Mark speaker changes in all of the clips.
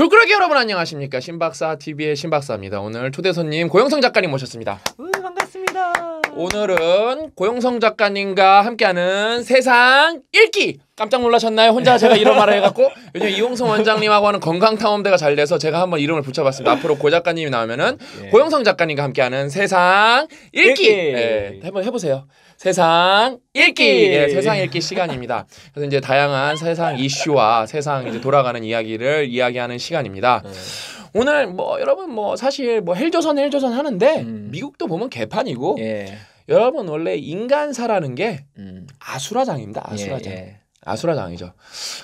Speaker 1: 돌꾸러기 여러분 안녕하십니까 신박사 TV의 신박사입니다. 오늘 초대 손님 고영성 작가님 모셨습니다. 으, 네, 반갑습니다. 오늘은 고영성 작가님과 함께하는 세상 읽기 깜짝 놀라셨나요? 혼자 제가 이런 말을 해갖고 요즘 이용성 원장님하고 하는 건강 타운대가잘 돼서 제가 한번 이름을 붙여봤습니다. 앞으로 고 작가님이 나오면은 예. 고영성 작가님과 함께하는 세상 읽기, 읽기. 예, 한번 해보세요. 세상 읽기 예, 예 세상 읽기 시간입니다. 그래서 이제 다양한 세상 이슈와 세상 이제 돌아가는 이야기를 이야기하는 시간입니다. 네. 오늘 뭐 여러분 뭐 사실 뭐 헬조선 헬조선 하는데 음. 미국도 보면 개판이고 예. 여러분 원래 인간사라는 게 음. 아수라장입니다. 예, 아수라장. 예, 아수라장이죠.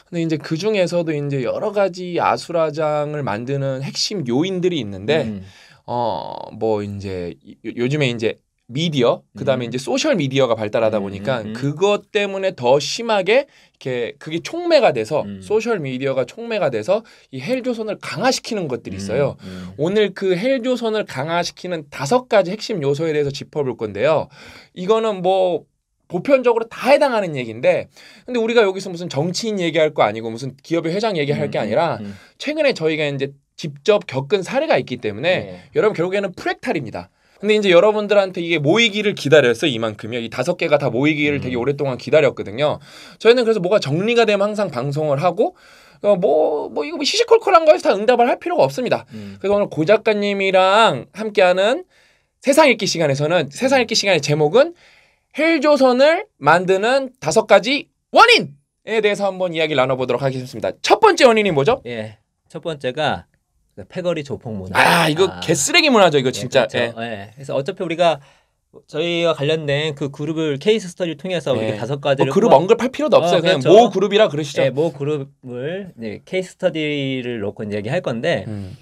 Speaker 1: 근데 이제 그 중에서도 이제 여러 가지 아수라장을 만드는 핵심 요인들이 있는데 음. 어뭐 이제 요즘에 이제 미디어 그다음에 음. 이제 소셜 미디어가 발달하다 음, 보니까 음, 음. 그것 때문에 더 심하게 이렇게 그게 촉매가 돼서 음. 소셜 미디어가 촉매가 돼서 이 헬조선을 강화시키는 것들이 음, 있어요. 오늘 그 헬조선을 강화시키는 다섯 가지 핵심 요소에 대해서 짚어볼 건데요. 이거는 뭐 보편적으로 다 해당하는 얘기인데 근데 우리가 여기서 무슨 정치인 얘기할 거 아니고 무슨 기업의 회장 얘기할 게 아니라 최근에 저희가 이제 직접 겪은 사례가 있기 때문에 네. 여러분 결국에는 프랙탈입니다. 근데 이제 여러분들한테 이게 모이기를 기다렸어요 이만큼요. 이이 다섯 개가 다 모이기를 음. 되게 오랫동안 기다렸거든요. 저희는 그래서 뭐가 정리가 되면 항상 방송을 하고 뭐뭐 어, 뭐 이거 뭐 시시콜콜한 거에서 다 응답을 할 필요가 없습니다. 음. 그래서 오늘 고 작가님이랑 함께하는 세상 읽기 시간에서는 세상 음. 읽기 시간의 제목은 헬조선을 만드는 다섯 가지 원인에 대해서 한번 이야기 를 나눠보도록 하겠습니다. 첫 번째 원인이 뭐죠? 예,
Speaker 2: 첫 번째가 네, 패거리 조폭 문화. 아 이거 아.
Speaker 1: 개쓰레기 문화죠 이거 예, 진짜. 그렇죠. 예, 그렇죠.
Speaker 2: 예. 그래서 어차피 우리가 저희와 관련된 그 그룹을 케이스 스터디를 통해서 우 예. 다섯 가지를 뭐 그룹 뽑 언급할 필요도 어, 없어요. 어, 그냥 그렇죠. 모 그룹이라 그러시죠. 예, 모 그룹을 이 케이스 스터디를 놓고 이제 얘기할 건데 음.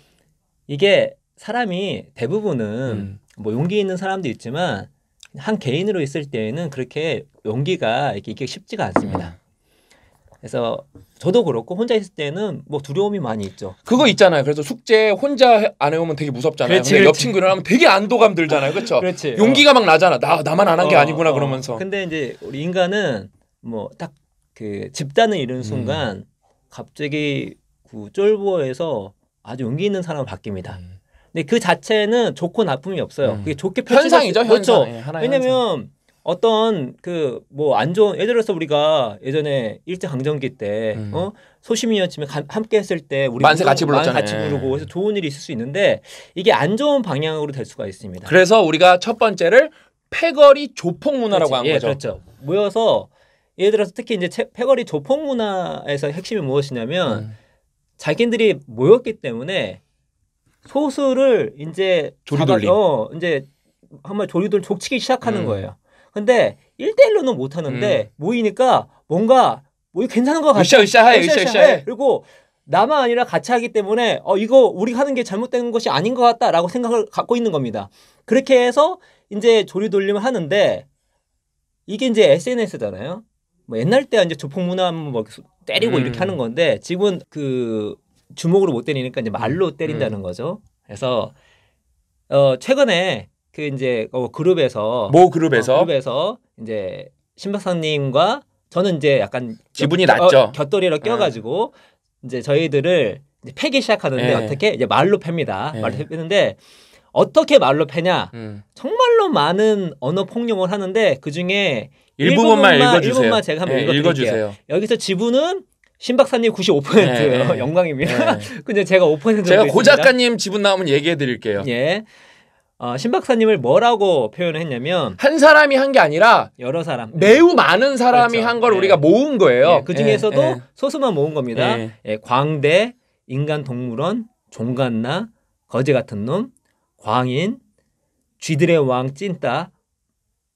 Speaker 2: 이게 사람이 대부분은 음. 뭐 용기 있는 사람도 있지만 한 개인으로 있을 때에는 그렇게 용기가 이렇게
Speaker 1: 있기가 쉽지가 않습니다. 음. 그래서 저도 그렇고 혼자 있을 때는 뭐 두려움이 많이 있죠. 그거 있잖아요. 그래서 숙제 혼자 안 해오면 되게 무섭잖아요. 그렇지, 근데 옆 친구랑 하면 되게 안도감 들잖아요. 그렇죠? 그렇지. 용기가 어. 막 나잖아. 나 나만 안 한게 어, 아니구나 어. 그러면서. 근데
Speaker 2: 이제 우리 인간은 뭐 딱 그 집단을 잃은 음. 순간 음. 갑자기 그 쫄보에서 아주 용기 있는 사람으로 바뀝니다. 음. 근데 그 자체는 좋고 나쁨이 없어요. 음. 그게 좋게 현상이죠. 그렇죠. 예, 왜냐면 어떤 그 뭐안 좋은 예를 들어서 우리가 예전에 일제 강점기 때 음. 어? 소시민이었지만 가, 함께 했을 때 우리 만세 같이 불렀잖아요. 같이 부르고 예. 해서 좋은 일이 있을 수 있는데 이게 안 좋은 방향으로 될 수가 있습니다. 그래서 우리가 첫 번째를 패거리 조폭 문화라고 그렇한 예, 거죠. 그렇죠. 모여서 예를 들어서 특히 이제 패거리 조폭 문화에서 핵심이 무엇이냐면 음. 자기들이 모였기 때문에 소수를 이제 조리돌림 어, 이제 한말 조리돌 족치기 시작하는 음. 거예요. 근데 1대1로는 못 하는데 음. 모이니까 뭔가 뭐 괜찮은 것 같아. 으쌰 으쌰 해. 으쌰 으쌰 해. 그리고 나만 아니라 같이 하기 때문에 어 이거 우리 하는 게 잘못된 것이 아닌 것 같다라고 생각을 갖고 있는 겁니다. 그렇게 해서 이제 조리 돌림을 하는데 이게 이제 SNS잖아요. 뭐 옛날 때 이제 조폭 문화 뭐 때리고 음. 이렇게 하는 건데 지금은 그 주먹으로 못 때리니까 이제 말로 음. 때린다는 음. 거죠. 그래서 어 최근에 그 이제 어, 그룹에서 모 그룹에서 어, 그룹에서 이제 신박사님과 저는 이제 약간 지분이 곁, 낮죠. 어, 곁돌이로 껴가지고 네. 이제 저희들을 이제 패기 시작하는데 네. 어떻게 이제 말로 팹니다. 네. 말로 패는데 어떻게 말로 패냐? 음. 정말로 많은 언어 폭력을 하는데 그 중에 일부분만, 일부분만 읽어주세요. 일부분만 제가 한번 네, 읽어드릴게요. 읽어주세요. 여기서 지분은 신 박사님 95%예요. 영광입니다.
Speaker 1: 근데 제가 5% 제가 고 작가님 지분 나오면 얘기해 드릴게요.
Speaker 2: 예. 어, 신 박사님을 뭐라고 표현을 했냐면
Speaker 1: 한 사람이 한 게 아니라 여러 사람 매우 많은 네. 사람이
Speaker 2: 그렇죠. 한걸 예. 네. 우리가 모은 거예요. 예, 그 중에서도 예, 예. 소수만 모은 겁니다. 예. 예, 광대, 인간동물원, 종갓나, 거지 같은 놈, 광인,
Speaker 1: 쥐들의 왕 찐따.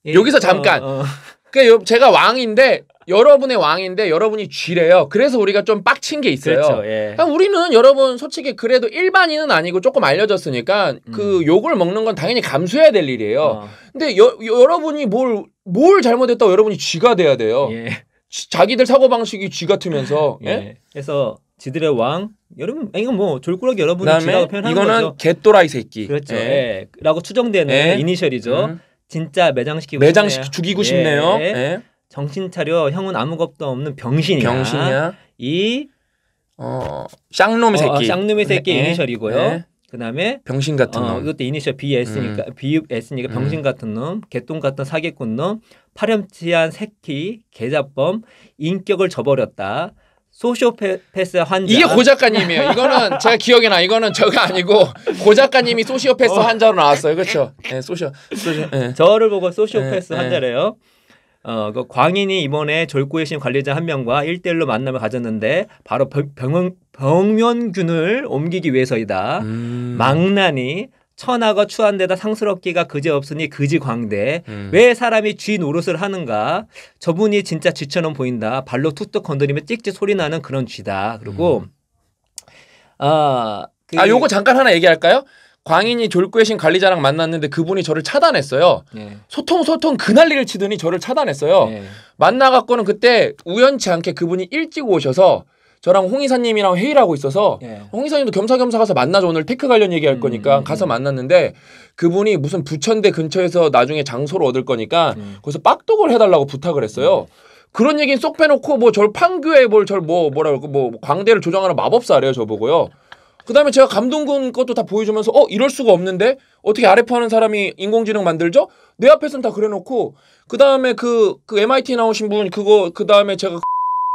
Speaker 1: 여기서 어, 잠깐. 어, 어. 그니까 제가 왕인데 여러분의 왕인데 여러분이 쥐래요. 그래서 우리가 좀 빡친 게 있어요. 그렇죠, 예. 그러니까 우리는 여러분 솔직히 그래도 일반인은 아니고 조금 알려졌으니까 음. 그 욕을 먹는 건 당연히 감수해야 될 일이에요. 어. 근데 여, 여러분이 뭘, 뭘 잘못했다고 여러분이 쥐가 돼야 돼요. 예. 지, 자기들 사고방식이 쥐 같으면서. 예? 예. 그래서 지들의 왕,
Speaker 2: 여러분 이건 뭐 졸꾸러기 여러분이 쥐라고 표현하는 이거는 거죠. 이거는
Speaker 1: 개또라이 새끼. 그렇죠. 예. 예. 라고 추정되는 예. 이니셜이죠. 음.
Speaker 2: 진짜 매장시키고 매장시 죽이고 싶네요. 예. 예. 정신 차려 형은 아무것도 없는 병신이야. 병신이야. 이 어, 쌍놈의 어, 새끼. 어, 쌍놈의 새끼 네, 네. 이니셜이고요. 네. 그다음에 병신 같은 어, 놈. 이것도 이니셜 BS니까 음. BS니까 병신 음. 같은 놈, 개똥 같은 사기꾼 놈, 파렴치한 새끼,
Speaker 1: 계좌범, 인격을 저버렸다.
Speaker 2: 소시오패스 환자. 이게 고 작가님이에요. 이거는
Speaker 1: 제가 기억이 나. 이거는 저가 아니고 고 작가님이 소시오패스 어. 환자로 나왔어요. 그렇죠? 네, 소시오. 소시오 네. 저를 보고 소시오패스 네, 네. 환자래요. 네. 어, 그 광인이 이번에
Speaker 2: 졸구의신 관리자 한 명과 일대일로 만남을 가졌는데 바로 병, 병면균을 옮기기 위해서이다. 음. 망나니 천하가 추한데다 상스럽기가 그지 없으니 그지 광대. 음. 왜 사람이 쥐 노릇을 하는가? 저분이 진짜
Speaker 1: 쥐처럼 보인다. 발로 툭툭 건드리면 찍찍 소리 나는 그런 쥐다. 그리고 음. 아, 그... 아 요거 잠깐 하나 얘기할까요? 광인이 졸구의신 관리자랑 만났는데 그분이 저를 차단했어요. 예. 소통 소통 그 난리를 치더니 저를 차단했어요. 예. 만나갖고는 그때 우연치 않게 그분이 일찍 오셔서 저랑 홍 이사님이랑 회의를 하고 있어서 예. 홍 이사님도 겸사겸사 가서 만나죠. 오늘 테크 관련 얘기할 음, 거니까 음, 가서 음. 만났는데 그분이 무슨 부천대 근처에서 나중에 장소를 얻을 거니까 음. 거기서 빡독을 해달라고 부탁을 했어요. 음. 그런 얘기는 쏙 빼놓고 뭐 절 판교에 뭘절뭐 뭐라 그럴까 뭐 광대를 조정하는 마법사래요 저보고요. 그다음에 제가 감동군 것도 다 보여주면서 어 이럴 수가 없는데 어떻게 RF 하는 사람이 인공지능 만들죠? 내 앞에선 다 그래놓고 그다음에 그그 그, 그 MIT 나오신 분 그거 그다음에 제가 그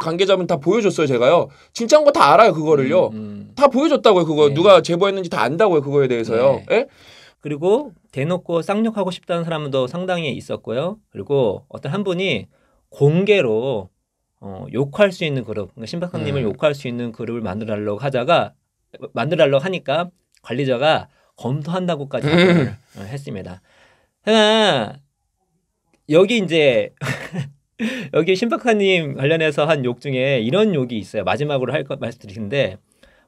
Speaker 1: 관계자분 다 보여줬어요 제가요 진짜인 거 다 알아요 그거를요 음, 음. 다 보여줬다고요 그거 네. 누가 제보했는지 다 안다고요 그거에 대해서요 네. 예? 그리고 대놓고
Speaker 2: 쌍욕하고 싶다는 사람도 상당히 있었고요 그리고 어떤 한 분이 공개로 어, 욕할 수 있는 그룹, 그러니까 신박사님을 음. 네. 욕할 수 있는 그룹을 만들어달라고 하다가 만들달라고 하니까 관리자가 검토한다고까지 음. 어, 했습니다. 하나 여기 이제 여기 신박사님 관련해서 한 욕 중에 이런 욕이 있어요. 마지막으로 할 것 말씀드리는데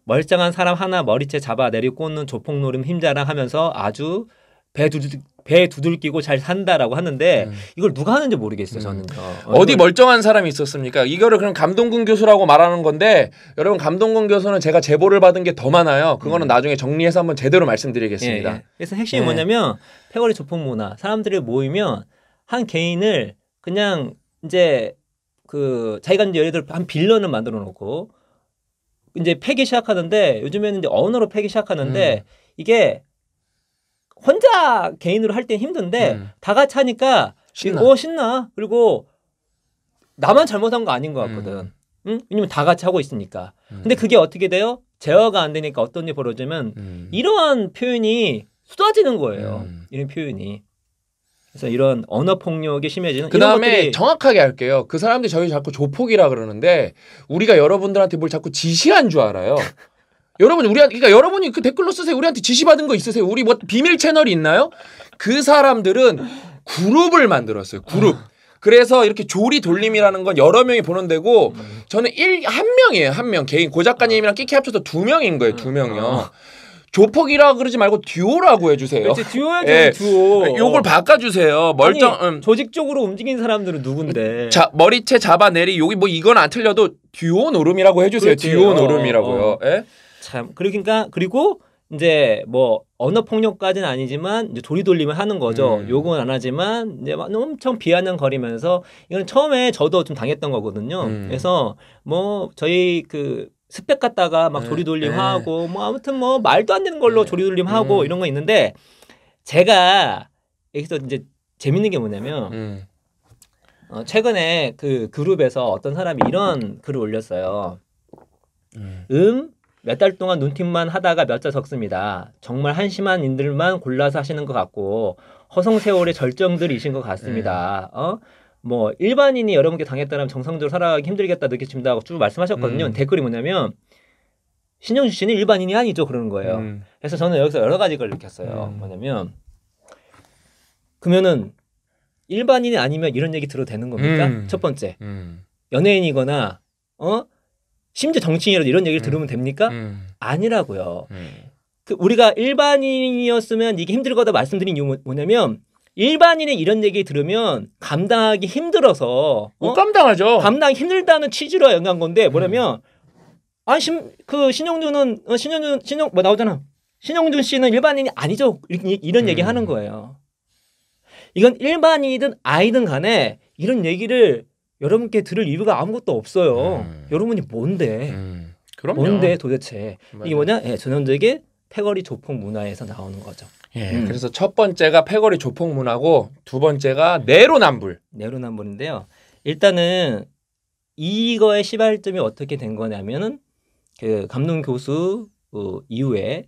Speaker 2: 멀쩡한 사람 하나 머리채 잡아 내리꽂는 조폭노름 힘자랑 하면서 아주 배 두들
Speaker 1: 배 두들기고 잘 산다라고 하는데 음. 이걸 누가 하는지 모르겠어요 저는 음. 어, 디 멀쩡한 사람이 있었습니까 이거를 그럼 감동근 교수라고 말하는 건데 여러분 감동근 교수는 제가 제보를 받은 게 더 많아요 그거는 음. 나중에 정리해서 한번 제대로 말씀드리겠습니다 예, 예. 그래서 핵심이 예. 뭐냐면 패거리
Speaker 2: 조폭 문화 사람들이 모이면 한 개인을 그냥 이제 그 자기가 이제 예를 들어 한 빌런을 만들어 놓고 이제 패기 시작하는데 요즘에는 이제 언어로 패기 시작하는데 이게 혼자 개인으로 할 땐 힘든데 음. 다 같이 하니까 신나. 어 신나 그리고 나만 잘못한 거 아닌 것 음. 같거든 음. 응? 왜냐면 다 같이 하고 있으니까 음. 근데 그게 어떻게 돼요 제어가 안 되니까 어떤 일이 벌어지면 이러한 표현이 쏟아지는 거예요 음. 이런 표현이
Speaker 1: 그래서 이런 언어
Speaker 2: 폭력이 심해지는 그 다음에
Speaker 1: 정확하게 할게요 그 사람들이 저희 자꾸 조폭이라 그러는데 우리가 여러분들한테 뭘 자꾸 지시한 줄 알아요 여러분 우리한 그러니까 여러분이 그 댓글로 쓰세요. 우리한테 지시받은 거 있으세요? 우리 뭐 비밀 채널이 있나요? 그 사람들은 그룹을 만들었어요. 그룹. 그래서 이렇게 조리 돌림이라는 건 여러 명이 보는 데고 저는 일한 명이에요. 한 명 개인 고 작가님이랑 끼키 합쳐서 두 명인 거예요. 두 명이요. 아. 조폭이라 그러지 말고 듀오라고 해주세요. 그치, 듀오야죠, 예. 듀오. 요걸 바꿔주세요. 멀쩡.
Speaker 2: 아니, 음. 조직적으로 움직인 사람들은 누군데? 자,
Speaker 1: 머리채 잡아내리. 여기 뭐 이건 안 틀려도 듀오 노름이라고 해주세요. 듀오 어. 노름이라고요. 어, 어.
Speaker 2: 참 그러니까 그리고 이제 뭐 언어 폭력까지는 아니지만 이제 도리돌림을 하는 거죠. 음. 욕은 안 하지만 이제 막 엄청 비하는 거리면서 이건 처음에 저도 좀 당했던 거거든요. 음. 그래서 뭐 저희 그 스펙 갔다가 막 네. 조리돌림하고 네. 뭐 아무튼 뭐 말도 안 되는 걸로 네. 조리돌림하고 음. 이런 거 있는데 제가 여기서 이제 재밌는 게 뭐냐면 음. 어, 최근에 그 그룹에서 어떤 사람이 이런 글을 올렸어요. 음, 음 몇달 동안 눈팅만 하다가 몇 자 적습니다. 정말 한심한 인들만 골라서 하시는 것 같고 허송 세월의 절정들이신 것 같습니다. 네. 어? 뭐 일반인이 여러분께 당했다면 정상적으로 살아가기 힘들겠다 느끼십니다 하고 쭉 말씀하셨거든요. 음. 댓글이 뭐냐면 신영주 씨는 일반인이 아니죠 그러는 거예요. 음. 그래서 저는 여기서 여러 가지 걸 느꼈어요. 음. 뭐냐면 그러면은 일반인이 아니면 이런 얘기 들어도 되는 겁니까? 음. 첫 번째 음. 연예인이거나 어 심지어 정치인이라도 이런 얘기를 음. 들으면 됩니까? 음. 아니라고요. 음. 그 우리가 일반인이었으면 이게 힘들 거다 말씀드린 이유 뭐냐면 일반인의 이런 얘기 들으면 감당하기 힘들어서 못 뭐 어? 감당하죠. 감당하기 힘들다는 취지로 연관 건데 음. 뭐냐면 아신그 신영준은 어, 신영준 신영 뭐 나오잖아. 신영준 씨는 일반인이 아니죠. 이런 얘기 음. 하는 거예요. 이건 일반인이든 아이든 간에 이런 얘기를 여러분께 들을 이유가 아무것도 없어요. 음. 여러분이 뭔데? 음. 그럼요. 뭔데 도대체 맞아요. 이게 뭐냐? 예, 전형적인 패거리 조폭 문화에서 나오는 거죠. 예, 음. 그래서 첫 번째가 패거리 조폭 문화고 두 번째가 내로남불. 내로남불인데요. 일단은 이거의 시발점이 어떻게 된 거냐면은 그 감동 교수 어, 이후에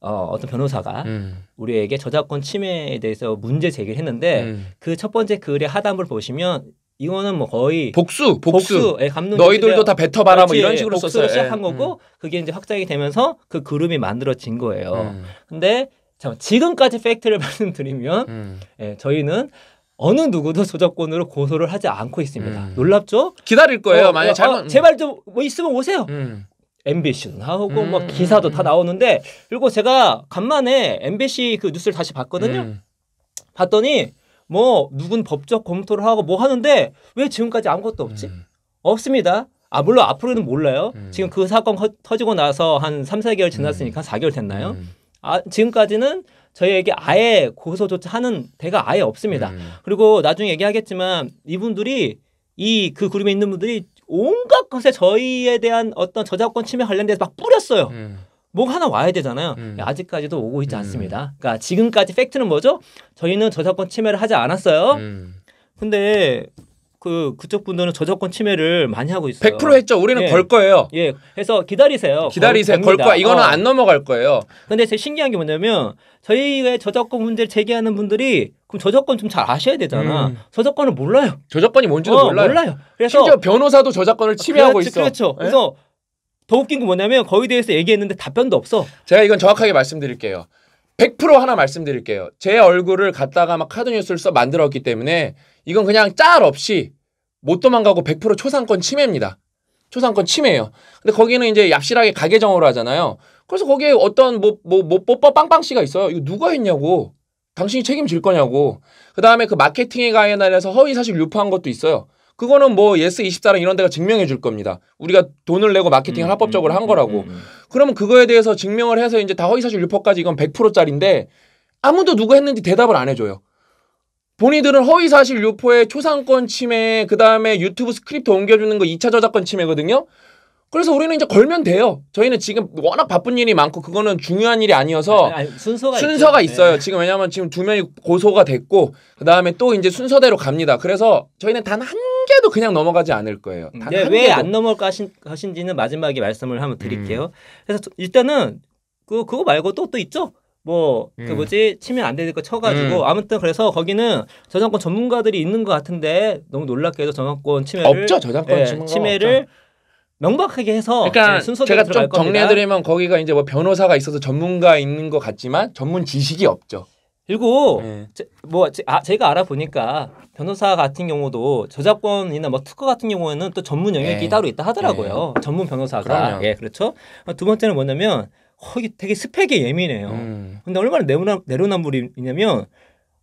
Speaker 2: 어, 어떤 변호사가 음. 우리에게 저작권 침해에 대해서 문제 제기를 했는데 음. 그첫 번째 글의 하단부를 보시면 이거는 뭐 거의 복수 복수, 예, 감독 너희들도 다 뱉어봐라 뭐 이런 식으로 복수를 썼어요. 시작한 예. 거고 음. 그게 이제 확장이 되면서 그 그룹이 만들어진 거예요. 음. 근데 참 지금까지 팩트를 말씀드리면 음. 예, 저희는 어느 누구도 저작권으로 고소를 하지 않고 있습니다. 음. 놀랍죠? 기다릴 거예요. 어, 만약 어, 잘못 어, 음. 제발 좀 뭐 있으면 오세요. MBC 나오고 음. 뭐 음. 기사도 다 나오는데 그리고 제가 간만에 MBC 그 뉴스를 다시 봤거든요. 봤더니 뭐 누군 법적 검토를 하고 뭐 하는데 왜 지금까지 아무것도 없지? 음. 없습니다. 아 물론 앞으로는 몰라요. 음. 지금 그 사건 허, 터지고 나서 한 3, 4개월 지났으니까 음. 4개월 됐나요? 음. 아 지금까지는 저희에게 아예 고소조차 하는 데가 아예 없습니다. 음. 그리고 나중에 얘기하겠지만 이분들이 이 그 그룹에 있는 분들이 온갖 것에 저희에 대한 어떤 저작권 침해 관련돼서 막 뿌렸어요. 음. 뭐 하나 와야 되잖아요. 음. 예, 아직까지도 오고 있지 음. 않습니다. 그러니까 지금까지 팩트는 뭐죠? 저희는 저작권 침해를 하지 않았어요. 음. 근데 그 그쪽 분들은 저작권 침해를 많이 하고 있어요. 100% 했죠. 우리는 예. 걸 거예요. 예. 해서 기다리세요. 기다리세요. 걸, 걸 거야. 이거는 어. 안 넘어갈 거예요. 어. 근데 제일 신기한 게 뭐냐면 저희의 저작권 문제를 제기하는 분들이 그럼 저작권 좀 잘 아셔야 되잖아. 음. 저작권을 몰라요. 저작권이 뭔지도 어, 몰라요. 몰라요. 그래서 심지어 변호사도
Speaker 1: 저작권을 아, 침해하고 그렇지, 있어. 그렇죠. 에? 예? 그래서 더 웃긴 게 뭐냐면 거기에 대해서 얘기했는데 답변도 없어. 제가 이건 정확하게 말씀드릴게요. 100% 하나 말씀드릴게요. 제 얼굴을 갖다가 막 카드 뉴스를 써 만들었기 때문에 이건 그냥 짤 없이 못 도망가고 100% 초상권 침해입니다. 초상권 침해예요. 근데 거기는 이제 얍실하게 가계정으로 하잖아요. 그래서 거기에 어떤 뭐뭐뭐 뽀뽀 뭐, 뭐, 뭐, 빵빵 씨가 있어요. 이거 누가 했냐고. 당신이 책임질 거냐고. 그다음에 그 마케팅에 관련해서 허위 사실 유포한 것도 있어요. 그거는 뭐 예스24랑 이런 데가 증명해 줄 겁니다. 우리가 돈을 내고 마케팅을 음, 합법적으로 음, 한 거라고. 음, 음, 음. 그러면 그거에 대해서 증명을 해서 이제 다 허위사실 유포까지 이건 100%짜리인데 아무도 누가 했는지 대답을 안 해줘요. 본인들은 허위사실 유포에 초상권 침해, 그 다음에 유튜브 스크립트 옮겨주는 거 2차 저작권 침해거든요. 그래서 우리는 이제 걸면 돼요. 저희는 지금 워낙 바쁜 일이 많고 그거는 중요한 일이 아니어서 아니, 아니, 순서가, 순서가 있어요. 네. 지금 왜냐하면 지금 두 명이 고소가 됐고 그 다음에 또 이제 순서대로 갑니다. 그래서 저희는 단한 개도 그냥 넘어가지 않을 거예요. 네, 왜안 넘어가신지는 마지막에 말씀을 한번 드릴게요. 음. 그래서 일단은
Speaker 2: 그 그거 말고 또 또 있죠. 뭐, 그 음. 그 뭐지, 치면 안 되는 거 쳐가지고. 음. 아무튼 그래서 거기는 저작권 전문가들이 있는 것 같은데 너무 놀랍게도 저작권 침해를. 없죠, 저작권 예, 침해를.
Speaker 1: 명백하게 해서 그러니까 예, 순서대로 제가 좀 정리해드리면 거기가 이제 뭐 변호사가 있어서 전문가 있는 것 같지만 전문 지식이 없죠. 그리고 네. 제,
Speaker 2: 뭐 제, 아, 제가 알아보니까 변호사 같은 경우도 저작권이나 뭐 특허 같은 경우에는 또 전문 영역이 네. 따로 있다 하더라고요. 네. 전문 변호사가 예 그렇죠. 두 번째는 뭐냐면 거기 되게 스펙에 예민해요. 음. 근데 얼마나 내로남, 내로남불이냐면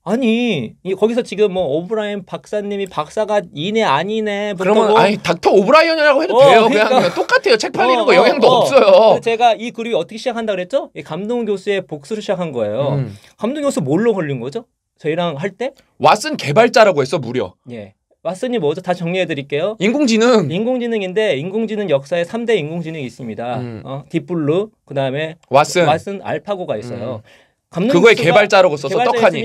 Speaker 2: 아니 거기서 지금 뭐 오브라인 박사님이 박사가 이네 아니네 그러면 아니
Speaker 1: 닥터 오브라이언이라고 해도 어, 돼요 그러니까. 그냥 똑같아요 책 팔리는 어, 거 영향도 어, 어, 없어요
Speaker 2: 제가 이 글이 어떻게 시작한다 그랬죠 감동 교수의 복수를 시작한 거예요 음. 감동 교수 뭘로 걸린 거죠 저희랑 할 때 왓슨 개발자라고 했어 무려 예 왓슨이 뭐죠 다 정리해 드릴게요 인공지능 인공지능인데 인공지능 역사에 3대 인공지능이 있습니다 음. 어, 딥블루 그다음에 왓슨 왓슨 알파고가 있어요
Speaker 1: 음. 그거의 개발자라고 썼어 떡하니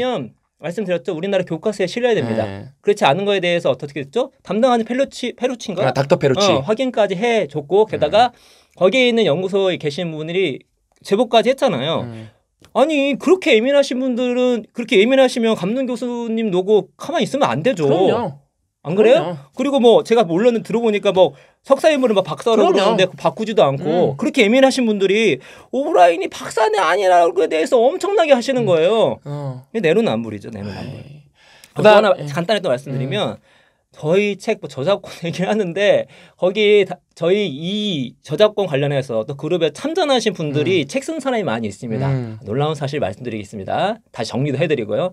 Speaker 2: 말씀드렸죠. 우리나라 교과서에 실려야 됩니다. 네. 그렇지 않은 거에 대해서 어떻게 됐죠? 담당하는 펠로치 페루치인가? 아, 닥터 페루치. 어, 확인까지 해 줬고 게다가 네. 거기에 있는 연구소에 계신 분들이 제보까지 했잖아요. 음. 아니 그렇게 예민하신 분들은 그렇게 예민하시면 감독 교수님 노고 가만히 있으면 안 되죠. 그럼요. 안 그래요? 그럼요. 그리고 뭐 제가 몰랐는 들어보니까 뭐 석사 인물은 막 박사라고 그러는데 바꾸지도 않고 음. 그렇게 예민하신 분들이 오브라인이 박사는 아니라는 거에 대해서 엄청나게 하시는 음. 거예요. 어. 내로남불이죠, 내로남불. 그다음 하나 예. 간단히 또 말씀드리면 음. 저희 책뭐 저작권 얘기를 하는데 거기 저희 이 저작권 관련해서 또 그룹에 참전하신 분들이 음. 책쓴 사람이 많이 있습니다. 음. 놀라운 사실 말씀드리겠습니다. 다시 정리도 해드리고요.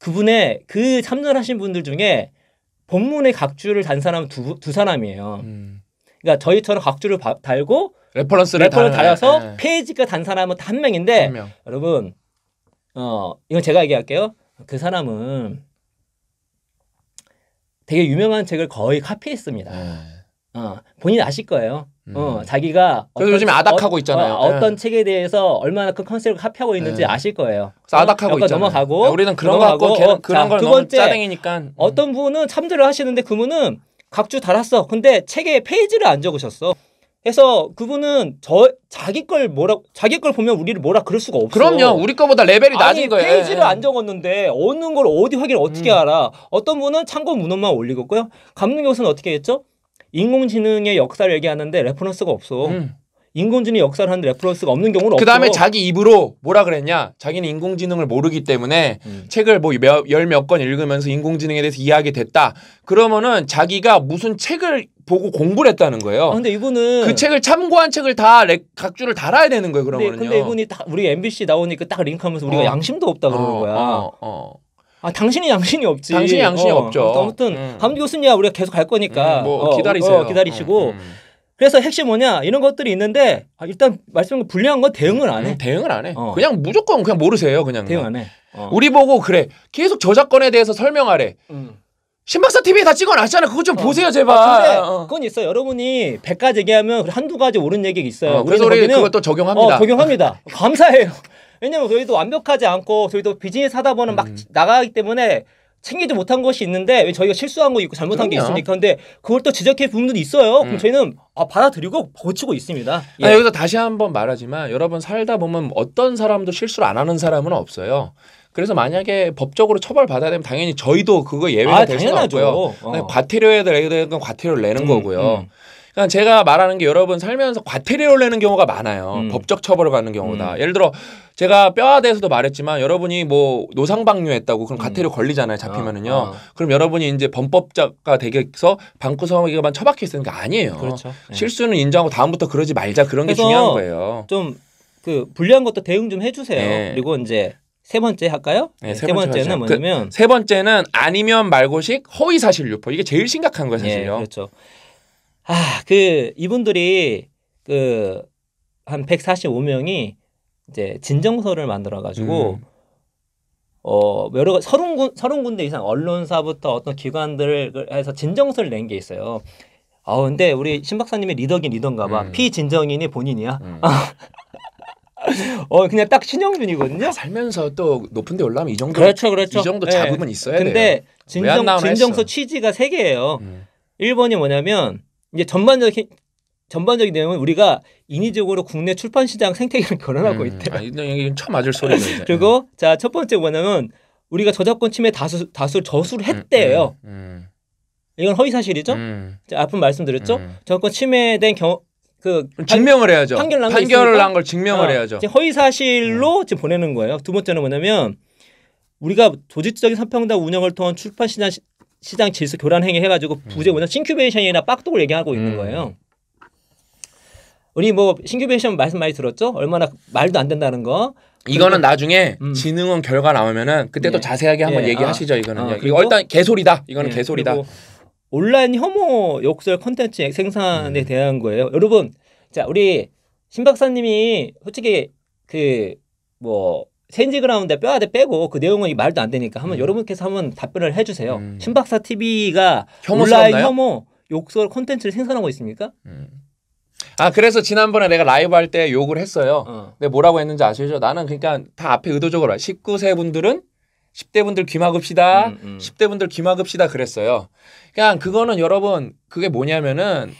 Speaker 2: 그분의 그 참전하신 분들 중에 본문의 각주를 단 사람은 두, 두 사람이에요. 음. 그러니까 저희처럼 각주를 바, 달고 레퍼런스를 레퍼런 달아서 네. 페이지가 단 사람은 한 명인데 한 명. 여러분 어 이건 제가 얘기할게요. 그 사람은 되게 유명한 책을 거의 카피했습니다. 네. 어, 본인 아실 거예요. 어, 음. 어, 자기가 어떤, 요즘에 아닥하고 어, 있잖아요. 어, 떤 네. 예. 책에 대해서 얼마나 큰 컨셉을 합하고 있는지 네. 아실 거예요. 그래서 어? 아닥하고 있잖아요. 넘어가고 야, 예, 우리는 그런 거 갖고 걔는 그런 걸두번 짜댕이니까. 음. 어떤 분은 참조를 하시는데 그분은 각주 달았어. 근데 책에 페이지를 안 적으셨어. 그래서 그분은 저 자기 걸 뭐라 자기 걸 보면 우리를 뭐라 그럴 수가 없어. 그럼요. 우리 거보다 레벨이 낮은 아니, 거예요. 페이지를 안 적었는데 어느 걸 어디 확인 어떻게 음. 알아? 어떤 분은 참고 문헌만 올리고고요. 감독 교수는 어떻게 했죠?
Speaker 1: 인공지능의 역사를 얘기하는데 레퍼런스가 없어. 음. 인공지능 역사를 하는데 레퍼런스가 없는 경우는 없어. 그다음에 자기 입으로 뭐라 그랬냐? 자기는 인공지능을 모르기 때문에 음. 책을 뭐 열 몇 권 읽으면서 인공지능에 대해서 이해하게 됐다. 그러면은 자기가 무슨 책을 보고 공부를 했다는 거예요. 아, 근데
Speaker 2: 이분은 그
Speaker 1: 책을 참고한 책을 다 레, 각주를 달아야 되는 거예요. 그러면요. 근데, 근데, 이분이
Speaker 2: 다 우리 MBC 나오니까 딱 링크하면서 우리가 어. 양심도
Speaker 1: 없다 그러는 어, 거야. 어, 어.
Speaker 2: 아 당신이 양신이 없지. 당신이 양신이 어, 없죠. 어, 아무튼 음. 감독 교수님 야 아, 우리가 계속 갈 거니까 음, 뭐 어, 기다리세요. 어, 기다리시고. 음. 음. 그래서 핵심 뭐냐 이런 것들이 있는데 아, 일단 말씀한 불리한 건
Speaker 1: 대응을 안 해. 음, 대응을 안 해. 어. 그냥 무조건 그냥 모르세요. 그냥 대응 안 해. 어. 우리 보고 그래 계속 저작권에 대해서 설명하래. 신박사 TV에 다 찍어놨잖아. 그거 좀 어. 보세요, 아, 제발. 아, 근데
Speaker 2: 그건 있어. 여러분이 100가지 얘기하면 한두 가지 옳은 얘기가 있어요. 어, 그래서 우리 그것도 적용합니다. 어, 적용합니다. 감사해요. 왜냐면 저희도 완벽하지 않고 저희도 비즈니스 하다 보면 막 음. 나가기 때문에 챙기지 못한 것이 있는데 왜 저희가 실수한 거 있고 잘못한 그럼요. 게 있으니까 근데 그걸 또 지적해
Speaker 1: 부분들 있어요. 그럼 음. 저희는 아, 받아들이고 고치고 있습니다. 예. 아, 여기서 다시 한 번 말하지만 여러분 살다 보면 어떤 사람도 실수를 안 하는 사람은 없어요. 그래서 만약에 법적으로 처벌 받아야 되면 당연히 저희도 그거 예외가 아, 될 수는 없고요. 어. 과태료에 대한 과태료를 내는 음, 거고요. 음. 그러니까 제가 말하는 게 여러분 살면서 과태료를 내는 경우가 많아요. 음. 법적 처벌을 받는 경우다. 음. 예를 들어 제가 뼈아대해서도 말했지만 여러분이 뭐 노상방뇨했다고 그럼 음. 과태료 걸리잖아요. 잡히면은요. 아, 아. 그럼 여러분이 이제 범법자가 되겠서 방구석에만 처박혀 있는 게 아니에요. 그렇죠. 예. 실수는 인정하고 다음부터 그러지 말자 그런 게 중요한 거예요. 좀
Speaker 2: 그 불리한 것도 대응 좀 해주세요. 네. 그리고 이제 세 번째 할까요? 예, 네, 세, 세 번째는 그 뭐냐면
Speaker 1: 그, 세 번째는 아니면 말고식 허위 사실 유포 이게 제일 심각한 거예요 사실요. 네, 그렇죠. 아, 그 이분들이 그 한 145명이
Speaker 2: 이제 진정서를 만들어 가지고 음. 어, 여러 가지 서른 군 서른 군데 이상 언론사부터 어떤 기관들을 해서 진정서를 낸 게 있어요. 아, 근데 우리 신 박사님의 리더긴 리더인가 봐. 음. 피진정인이 본인이야. 음.
Speaker 1: 어 그냥 딱 신영준이거든요. 아, 살면서 또 높은 데 올라면 이 정도 그렇죠, 그렇죠. 이 정도 예. 잡음은 네. 있어야 근데 돼요. 근데 진정 진정서 했어.
Speaker 2: 취지가 세 개예요. 음. 1번이 뭐냐면 이제 전반적인 전반적인 내용은 우리가 인위적으로 국내 출판 시장 생태계를 거론하고 음, 있대요. 아, 이건 처음 맞을 소리네. 그리고 음. 자첫 번째 뭐냐은 우리가 저작권 침해 다수 다수 저수를 했대요. 음, 음, 음, 이건 허위 사실이죠. 음. 자, 앞은 말씀드렸죠. 저작권 침해된 경우 그 증명을 해야죠. 판결 난 판결을 난걸 증명을 아, 해야죠. 허위 사실로 지금 보내는 거예요. 두 번째는 뭐냐면 우리가 조직적인 사평당 운영을 통한 출판 시장 시장 질서 교란 행위 해가지고 음. 부재 원천 신큐베이션이나 빡독을 얘기하고 있는 음. 거예요. 우리 뭐 신큐베이션 말씀 많이 들었죠? 얼마나
Speaker 1: 말도 안 된다는 거. 이거는 그러니까 나중에 음. 진흥원 결과 나오면은 그때 예. 자세하게 한번 예. 얘기하시죠 아, 이거는 아, 이거 일단 개소리다 이거는 예. 개소리다 온라인 혐오 욕설
Speaker 2: 컨텐츠 생산에 음. 대한 거예요 여러분 자 우리 신 박사님이 솔직히 그뭐 세인지 그라운드 뼈아대 빼고 그 내용은 말도 안 되니까 한번 음. 여러분께서 한번 답변을 해주세요. 음. 신박사 TV가 온라인 혐오, 욕설 콘텐츠를
Speaker 1: 생산하고 있습니까? 음. 아 그래서 지난번에 내가 라이브 할 때 욕을 했어요. 어. 근데 뭐라고 했는지 아시죠? 나는 그러니까 다 앞에 의도적으로 19세 분들은 10대 분들 귀마급시다. 음, 음. 10대 분들 귀마급시다 그랬어요. 그냥 그러니까 그거는 여러분 그게 뭐냐면은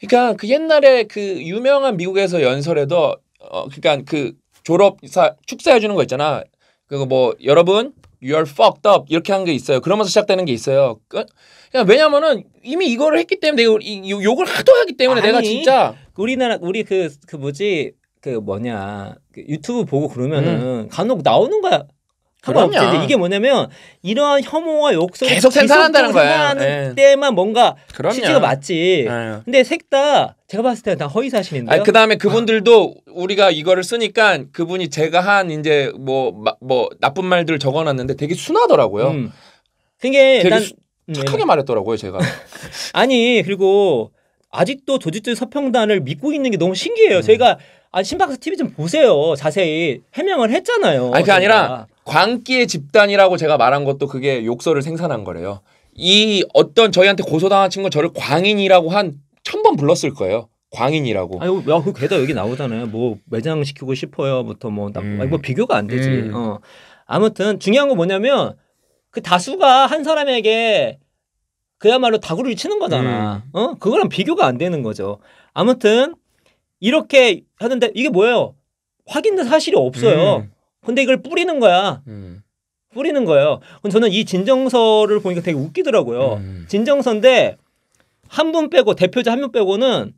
Speaker 1: 그러니까 그 옛날에 그 유명한 미국에서 연설에도 어 그러니까 그 졸업 사, 축사해 주는 거 있잖아. 그거 뭐 여러분 you're fucked up 이렇게 한 게 있어요. 그러면서 시작되는 게 있어요. 그냥 왜냐면은 이미 이거를 했기 때문에 내가 이, 욕을 하도 하기 때문에 아니, 내가 진짜 우리나라 우리 그그 그 뭐지 그
Speaker 2: 뭐냐 그 유튜브 보고 그러면은 음. 간혹 나오는 거야. 상관 없지. 이제 이게 뭐냐면 이러한 혐오와 욕설이 계속 생산한다는 거야. 하는 예. 때만 뭔가 그럼요. 취지가 맞지. 에휴. 예. 근데 색다 제가 봤을 때는 다 허위 사실인데. 그
Speaker 1: 다음에 아. 그분들도 아. 우리가 이거를 쓰니까 그분이 제가 한 이제 뭐뭐 뭐 나쁜 말들을 적어놨는데 되게 순하더라고요. 음. 그게 되게 난 수, 음, 착하게 음, 말했더라고요 제가. 아니
Speaker 2: 그리고 아직도 조직주 서평단을 믿고 있는 게 너무 신기해요. 음. 저희가 아, 신박사 TV 좀
Speaker 1: 보세요. 자세히 해명을 했잖아요. 아니, 그게 아니라 광기의 집단이라고 제가 말한 것도 그게 욕설을 생산한 거래요. 이 어떤 저희한테 고소당하신구 저를 광인이라고 한 천 번 불렀을 거예요. 광인이라고. 아니, 야, 그 게다 여기 나오잖아요. 뭐 매장
Speaker 2: 시키고 싶어요부터 뭐, 나, 음. 아니, 뭐 비교가 안 되지. 음. 어. 아무튼 중요한 건 뭐냐면 그 다수가 한 사람에게 그야말로 다구를 치는 거잖아. 음. 어? 그거랑 비교가 안 되는 거죠. 아무튼 이렇게 하는데 이게 뭐예요? 확인된 사실이 없어요. 음. 근데 이걸 뿌리는 거야. 음. 뿌리는 거예요. 그럼 저는 이 진정서를 보니까 되게 웃기더라고요. 음. 진정서인데 한 분 빼고 대표자 한명 빼고는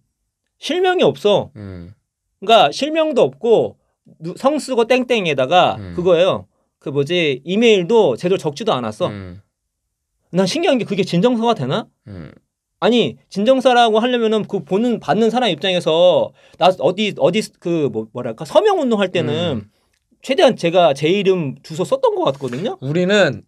Speaker 2: 실명이 없어. 음. 그러니까 실명도 없고 성쓰고 땡땡에다가 음. 그거예요. 그 뭐지 이메일도 제대로 적지도 않았어. 음. 난 신기한 게 그게 진정서가 되나? 음. 아니 진정서라고 하려면은 그 보는 받는 사람 입장에서 나 어디 어디 그 뭐, 뭐랄까
Speaker 1: 서명 운동할 때는 최대한 제가 제 이름 주소 썼던 것 같거든요. 우리는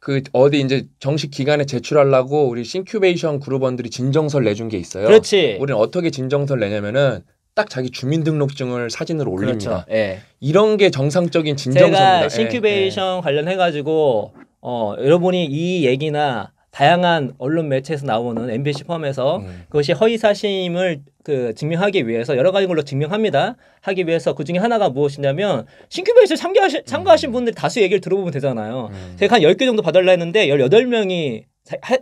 Speaker 1: 그 어디 이제 정식 기관에 제출하려고 우리 싱큐베이션 그룹원들이 진정서를 내준 게 있어요. 그렇지. 우리는 어떻게 진정서를 내냐면은 딱 자기 주민등록증을 사진으로 올립니다. 그렇죠. 예. 이런 게 정상적인 진정서입니다. 제가
Speaker 2: 싱큐베이션 예. 예. 관련해 가지고 어 여러분이 이 얘기나 다양한 언론 매체에서 나오는 MBC 포함해서 음. 그것이 허위 사실임을 그 증명하기 위해서 여러 가지 걸로 증명합니다. 하기 위해서 그 중에 하나가 무엇이냐면 싱큐베이스 음. 참가하신, 참가하신 분들 다수 얘기를 들어보면 되잖아요. 음. 제가 한 열 개 정도 받달라 했는데 열 여덟 명이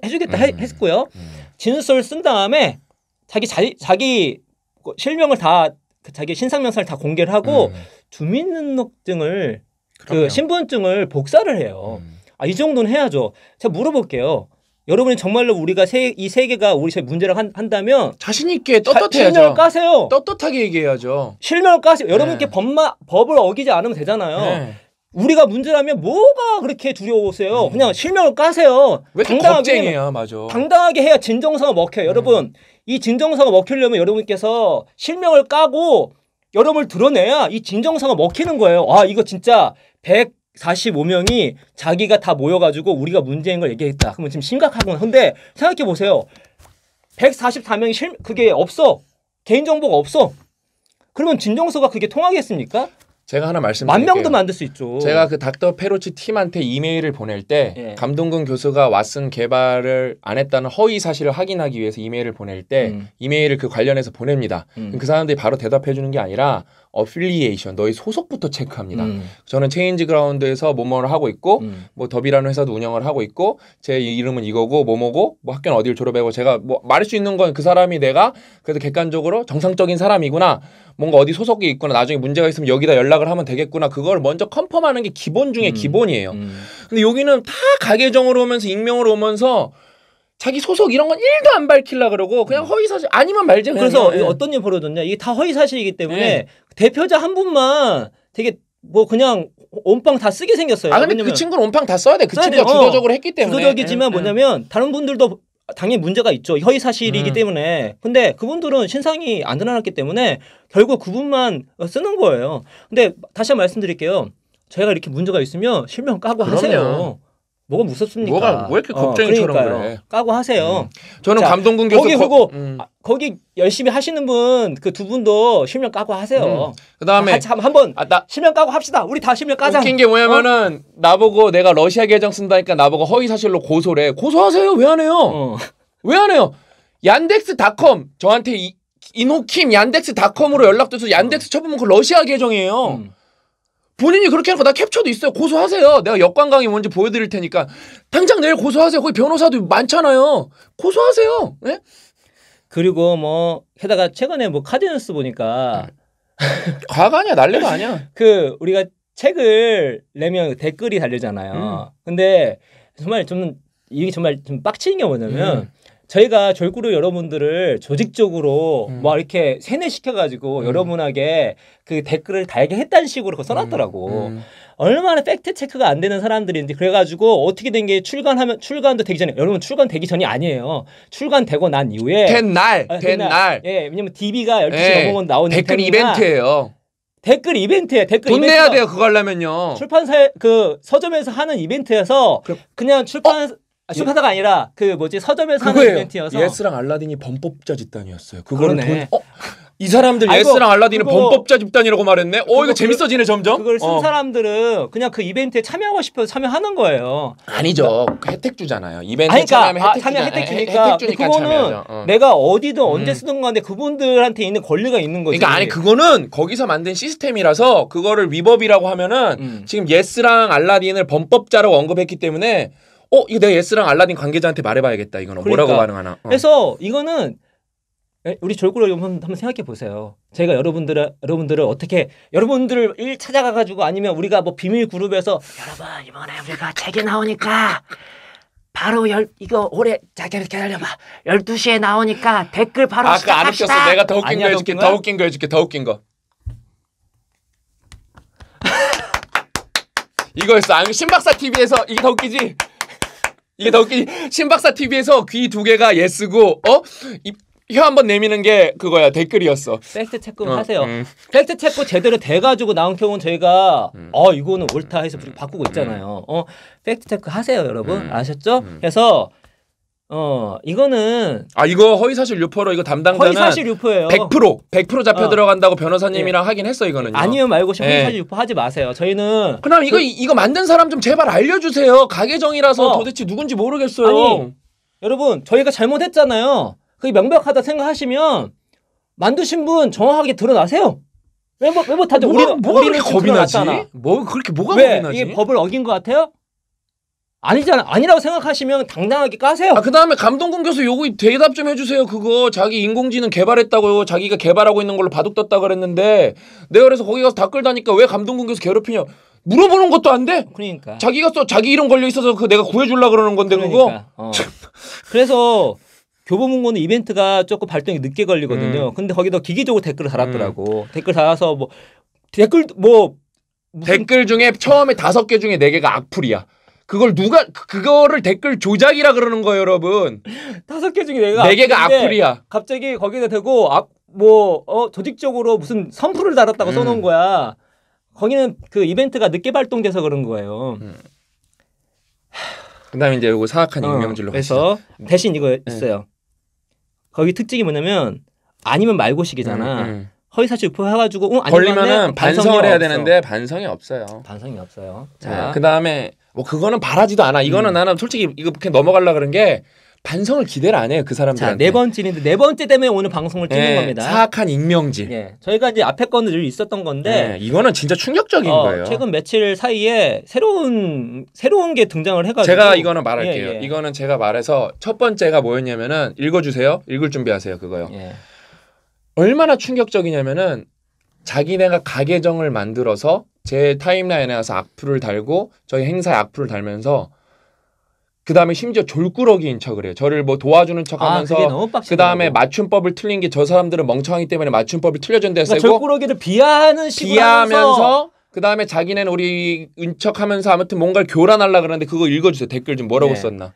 Speaker 2: 해주겠다 음. 했고요. 음. 진술서쓴 다음에 자기 자, 자기 실명을 다 그 자기 신상명사를 다 공개를 하고 음. 주민등록증을 그그 신분증을 복사를 해요. 아, 이 정도는 해야죠. 제가 물어볼게요. 여러분이 정말로 우리가 세, 이 세계가 우리 사제 문제라고 한, 한다면 자신 있게 떳떳해야죠. 실명을 까세요. 떳떳하게 얘기해야죠. 실명을 까세요. 네. 여러분께 법마, 법을 어기지 않으면 되잖아요. 네. 우리가 문제라면 뭐가 그렇게 두려우세요? 네. 음. 그냥 실명을 까세요. 왜 겁쟁이야, 맞아. 당당하게 해야 진정성을 먹혀요. 음. 여러분, 이 진정성을 먹히려면 여러분께서 실명을 까고 여러분을 드러내야 이 진정성을 먹히는 거예요. 아, 이거 진짜 100 45명이 자기가 다 모여가지고 우리가 문제인 걸 얘기했다. 그러면 지금 심각하군 근데 생각해보세요.
Speaker 1: 144명이 실, 그게 없어. 개인정보가 없어. 그러면 진정서가 그게 통하겠습니까? 제가 하나 말씀드릴게요. 만 명도 만들
Speaker 2: 수 있죠. 제가
Speaker 1: 그 닥터 페로치 팀한테 이메일을 보낼 때 예. 감동근 교수가 왓슨 개발을 안 했다는 허위 사실을 확인하기 위해서 이메일을 보낼 때 음. 이메일을 그 관련해서 보냅니다. 음. 그 사람들이 바로 대답해 주는 게 아니라 어필리에이션 너희 소속부터 체크합니다. 음. 저는 체인지 그라운드에서 뭐뭐를 하고 있고 음. 뭐 더비라는 회사도 운영을 하고 있고 제 이름은 이거고 뭐뭐고 뭐 학교는 어디를 졸업하고 제가 뭐 말할 수 있는 건 그 사람이 내가 그래도 객관적으로 정상적인 사람이구나. 뭔가 어디 소속이 있거나 나중에 문제가 있으면 여기다 연락을 하면 되겠구나 그걸 먼저 컨펌하는 게 기본 중에 음. 기본이에요. 음. 근데 여기는 다 가계정으로 오면서 익명으로 오면서 자기 소속 이런 건 1도 안 밝히려 그러고 그냥 음. 허위 사실 아니면 말지 그래서 그냥. 예. 어떤 일 벌어졌냐 이게 다 허위 사실이기 때문에 네. 대표자
Speaker 2: 한 분만 되게 뭐 그냥 온팡 다 쓰게 생겼어요. 아 근데 그 친구는
Speaker 1: 온팡 다 써야 돼. 그 친구가 돼. 어. 주도적으로 어. 했기 때문에. 주도적이지만 네.
Speaker 2: 뭐냐면 다른 분들도 당연히 문제가 있죠. 허위 사실이기 음. 때문에. 근데 그분들은 신상이 안 드러났기 때문에 결국 그분만 쓰는 거예요. 근데 다시 한 번 말씀드릴게요. 저희가 이렇게 문제가 있으면 실명 까고 그럼요. 하세요. 뭐가 무섭습니까? 뭐가 왜 이렇게 걱정이처럼 어, 그래. 까고 하세요. 음. 저는 자, 감동군 교수 거기 그거 음. 아, 거기 열심히 하시는 분 그 두 분도 실명 까고 하세요. 음. 그다음에
Speaker 1: 참 한번 아, 나, 실명 까고 합시다. 우리 다 실명 까자. 웃긴 게 뭐냐면은 어? 나보고 내가 러시아 계정 쓴다니까 나보고 허위 사실로 고소래. 고소하세요. 왜 안 해요? 어. 왜안 해요? 얀덱스닷컴 저한테 이, 이노킴 얀덱스닷컴으로 연락돼서 얀덱스 쳐보면 그 러시아 계정이에요. 음. 본인이 그렇게 하는 거나 캡처도 있어요. 고소하세요. 내가 역관광이 뭔지 보여드릴 테니까 당장 내일 고소하세요. 거기 변호사도 많잖아요. 고소하세요. 네?
Speaker 2: 그리고 뭐 게다가 최근에 뭐 카디너스 보니까 과가
Speaker 1: 아니야 난리가 아니야.
Speaker 2: 그 우리가 책을 내면 댓글이 달리잖아요. 음. 근데 정말 좀 이게 정말 좀 빡치는 게 뭐냐면 음. 저희가 절구로 여러분들을 조직적으로 음. 뭐 이렇게 세뇌시켜가지고 음. 여러분에게 그 댓글을 달게 했다는 식으로 써놨더라고. 음, 음. 얼마나 팩트 체크가 안 되는 사람들인지 그래가지고 어떻게 된 게 출간하면 출간도 되기 전에 여러분 출간 되기 전이 아니에요. 출간 되고 난 이후에 된날 아, 된 날. 예, 왜냐면 DB가 12시 넘으면 나오는 댓글 이벤트예요. 댓글 이벤트에 댓글 돈 내야 돼요 그거 하려면요. 출판사 그 서점에서 하는 이벤트에서 그럼, 그냥 어? 출판 어? 아, 슈카사가 예. 아니라 그 뭐지 서점에서 하는 그거예요. 이벤트여서 예스랑
Speaker 1: 알라딘이 범법자 집단이었어요. 그거를 돈 어? 이 사람들 아이고, 예스랑 알라딘은 그거- 범법자
Speaker 2: 집단이라고 말했네. 어 이거 재밌어지네 점점. 그걸 쓴 어. 사람들은 그냥 그 이벤트에 참여하고 싶어서 참여하는 거예요.
Speaker 1: 아니죠. 그러니까 혜택 주잖아요. 이벤트 그러니까 참여하면 아, 혜택 참여 주잖아요. 혜택 주니까 혜택 주니까 그거는 참여하죠. 어. 내가 어디든 언제 음. 쓰던 건데 그분들한테 있는 권리가 있는 거지. 그러니까 아니 그거는 거기서 만든 시스템이라서 그거를 위법이라고 하면은 음. 지금 예스랑 알라딘을 범법자로 언급했기 때문에 어 이거 내가 예스랑 알라딘 관계자한테 말해봐야겠다 이거는 그러니까. 뭐라고 반응하나 어. 그래서 이거는
Speaker 2: 우리 졸구를 한번, 생각해 보세요. 제가 여러분들 여러분들을 어떻게 여러분들을 일 찾아가 가지고 아니면 우리가 뭐 비밀 그룹에서 여러분 이번에 우리가 책이 나오니까 바로 열 이거 올해 자기 기다려봐 12시에 나오니까 댓글 바로 아까 시작합시다. 안 웃겼어. 내가 더 웃긴 아니야, 거 해줄게. 더 웃긴
Speaker 1: 거 해줄게. 더 웃긴 거. 이거였어. 아, 신박사 TV에서 이게 더 웃기지? 이게 더 웃긴 신박사 TV에서 귀 두 개가 예스고 어? 입, 혀 한번 내미는 게 그거야 댓글이었어.
Speaker 2: 팩트 체크 어, 하세요. 음.
Speaker 1: 팩트 체크 제대로
Speaker 2: 돼가지고 나온 경우는 저희가 음. 어 이거는 옳다 해서 음. 바꾸고 있잖아요. 어 팩트
Speaker 1: 체크 하세요 여러분 음. 아셨죠? 음. 그래서 어 이거는 아 이거 허위사실 유포로 이거 담당자는 허위사실 유포예요. 100% 100% 잡혀 어. 들어간다고 변호사님이랑 예. 하긴 했어 이거는 아니요 말고 허위사실 예. 유포 하지 마세요. 저희는 그럼 이거 그, 이거 만든 사람 좀 제발 알려주세요. 가계정이라서 어. 도대체 누군지 모르겠어요. 아니 여러분 저희가 잘못했잖아요. 그게
Speaker 2: 명백하다 생각하시면 만드신 분 정확하게 드러나세요. 왜뭐 왜뭐 다들 우리 뭐가 는 그렇게 겁이 나지? 뭐 그렇게 뭐가 겁이 나지? 이게 법을 어긴 것 같아요?
Speaker 1: 아니잖아. 아니라고 생각하시면 당당하게 까세요. 아, 그다음에 감동궁 교수 요거 대답 좀 해주세요. 그거 자기 인공지능 개발했다고 자기가 개발하고 있는 걸로 바둑 떴다 그랬는데 내가 그래서 거기 가서 다 끌다니까 왜 감동궁 교수 괴롭히냐. 물어보는 것도 안 돼? 그러니까. 자기가 또 자기 이름 걸려 있어서 그 내가 구해줄라 그러는 건데 그러니까. 그거 어. 그래서 교보문고는
Speaker 2: 이벤트가 조금 발동이 늦게 걸리거든요. 음. 근데 거기다 기기적으로 댓글을 달았더라고. 음. 댓글 달아서 뭐
Speaker 1: 댓글 뭐 댓글 중에 처음에 다섯 개 중에 네 개가 악플이야. 그걸 누가 그, 그거를 댓글 조작이라 그러는 거예요, 여러분.
Speaker 2: 다섯 개 중에 내가 네 개가 악플이야. 갑자기 거기다 대고 악, 뭐 어, 조직적으로 무슨 선풀을 달았다고 음. 써놓은 거야. 거기는 그 이벤트가 늦게 발동돼서 그런 거예요. 음.
Speaker 1: 그다음에 이제 요거 사악한 어, 익명질로
Speaker 2: 해서갑 음. 대신 이거 네. 있어요. 거기 특징이 뭐냐면 아니면 말고식이잖아. 음, 음. 허위사실 유포해가지고 어, 걸리면은 반성을 해야 되는데
Speaker 1: 반성이 없어요. 반성이 없어요. 네. 자, 네. 그 다음에 뭐 그거는 바라지도 않아. 이거는 음. 나는 솔직히 이거 그냥 넘어가려 그런 게 반성을 기대를 안 해요 그 사람들한테. 자네 번째인데 네 번째 때문에 오늘 방송을 찍는 네, 겁니다. 사악한 익명지. 예, 저희가 이제 앞에 건는늘 있었던 건데 네, 이거는 진짜 충격적인 어, 거예요. 최근
Speaker 2: 며칠 사이에
Speaker 1: 새로운 새로운 게 등장을 해가지고 제가 이거는 말할게요. 예, 예. 이거는 제가 말해서 첫 번째가 뭐였냐면은 읽어주세요. 읽을 준비하세요 그거요. 예. 얼마나 충격적이냐면은 자기네가 가계정을 만들어서 제 타임라인에 와서 악플을 달고 저희 행사에 악플을 달면서 그 다음에 심지어 졸꾸러기인 척을 해요. 저를 뭐 도와주는 척 아, 하면서. 아, 그 다음에 맞춤법을 틀린 게 저 사람들은 멍청하기 때문에 맞춤법을 틀려준 데 쓰고. 그러니까
Speaker 2: 졸꾸러기를 비하하는 식으로 비하하면서
Speaker 1: 그 다음에 자기네는 우리 은척 하면서 아무튼 뭔가를 교란하려 그러는데 그거 읽어주세요. 댓글 좀 뭐라고 네. 썼나.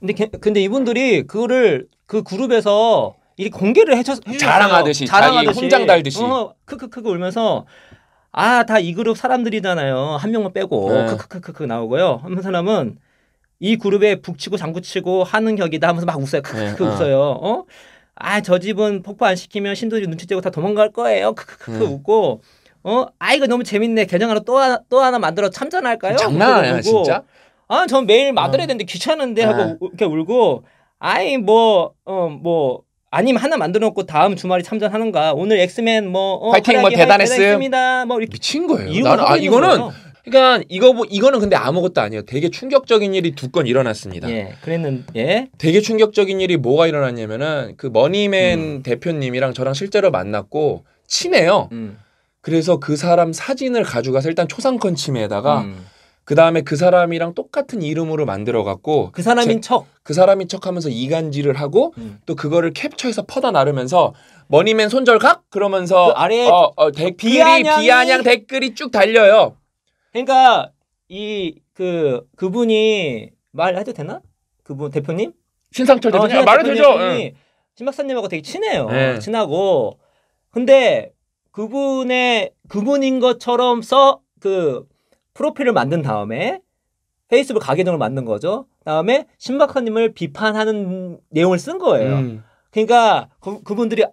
Speaker 1: 근데, 근데 이분들이 그거를 그 그룹에서
Speaker 2: 이게 공개를 해줬
Speaker 1: 자랑하듯이 자랑하듯이 자기 훈장 달듯이 어,
Speaker 2: 크크크크 울면서 아 다 이 그룹 사람들이잖아요 한 명만 빼고 네. 크크크크 나오고요 한 사람은 이 그룹에 북치고 장구치고 하는 격이다 하면서 막 웃어요 크크크 네. 어. 웃어요 어 아 저 집은 폭파 안 시키면 신도들 눈치채고 다 도망갈 거예요 크크크크 네. 웃고 어아이가 너무 재밌네 개정 하나 또 하나 또 하나 만들어 참전할까요 장난 아니 진짜 아전 매일 만들어야 되는데 귀찮은데 하고 네. 이렇게 울고 아이 뭐 어뭐 어, 뭐, 아니면 하나 만들어 놓고 다음 주말에 참전하는가 오늘 엑스맨 뭐 어, 파이팅 뭐 대단했음 뭐 이렇게 미친 거예요. 나는 아 이거는 거예요.
Speaker 1: 그러니까 이거 뭐 이거는 근데 아무것도 아니에요. 되게 충격적인 일이 두 건 일어났습니다. 예, 그랬는 예. 되게 충격적인 일이 뭐가 일어났냐면은 그 머니맨 음. 대표님이랑 저랑 실제로 만났고 친해요. 음. 그래서 그 사람 사진을 가져가서 일단 초상권 침해에다가 음. 그 다음에 그 사람이랑 똑같은 이름으로 만들어 갖고 그 사람인 척. 그 사람인 척하면서 이간질을 하고 음. 또 그거를 캡처해서 퍼다 나르면서 머니맨 손절각 그러면서 그 아래 어, 그 어, 댓글이 비아냥이... 비아냥 댓글이 쭉 달려요. 그러니까 이 그
Speaker 2: 그분이 말해도 되나? 그분 대표님? 신상철 어, 대표님 어, 아, 말해도 되죠. 신 박사님하고 되게 친해요. 네. 친하고 근데 그분의 그분인 것처럼 써그 프로필을 만든 다음에 페이스북 가계정을 만든 거죠. 다음에 신박한님을 비판하는 내용을 쓴 거예요. 음. 그러니까 그, 분들이아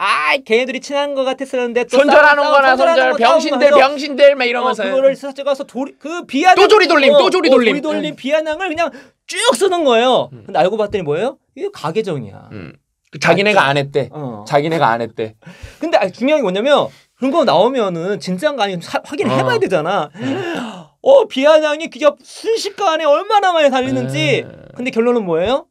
Speaker 2: 걔네들이 친한 것 같았었는데 손절하는 거나 손절 병신들 병신들 막 이러면서 어, 그거를 찾아가서 도리, 그 비아냥 또 조리 돌림 또 조리 어, 돌림 어, 조리 돌림 음. 비아냥을 그냥 쭉 쓰는 거예요. 음. 근데 알고 봤더니 뭐예요? 이게 가계정이야. 음. 그 자기네가 안 했대. 어. 자기네가 안 했대. 근데 중요한 게 뭐냐면 그런 거 나오면은 진짜인가 아니면 확인해봐야 어. 을 되잖아. 음. 어 비아냥이 그게 순식간에 얼마나 많이 달리는지. 네. 근데 결론은 뭐예요?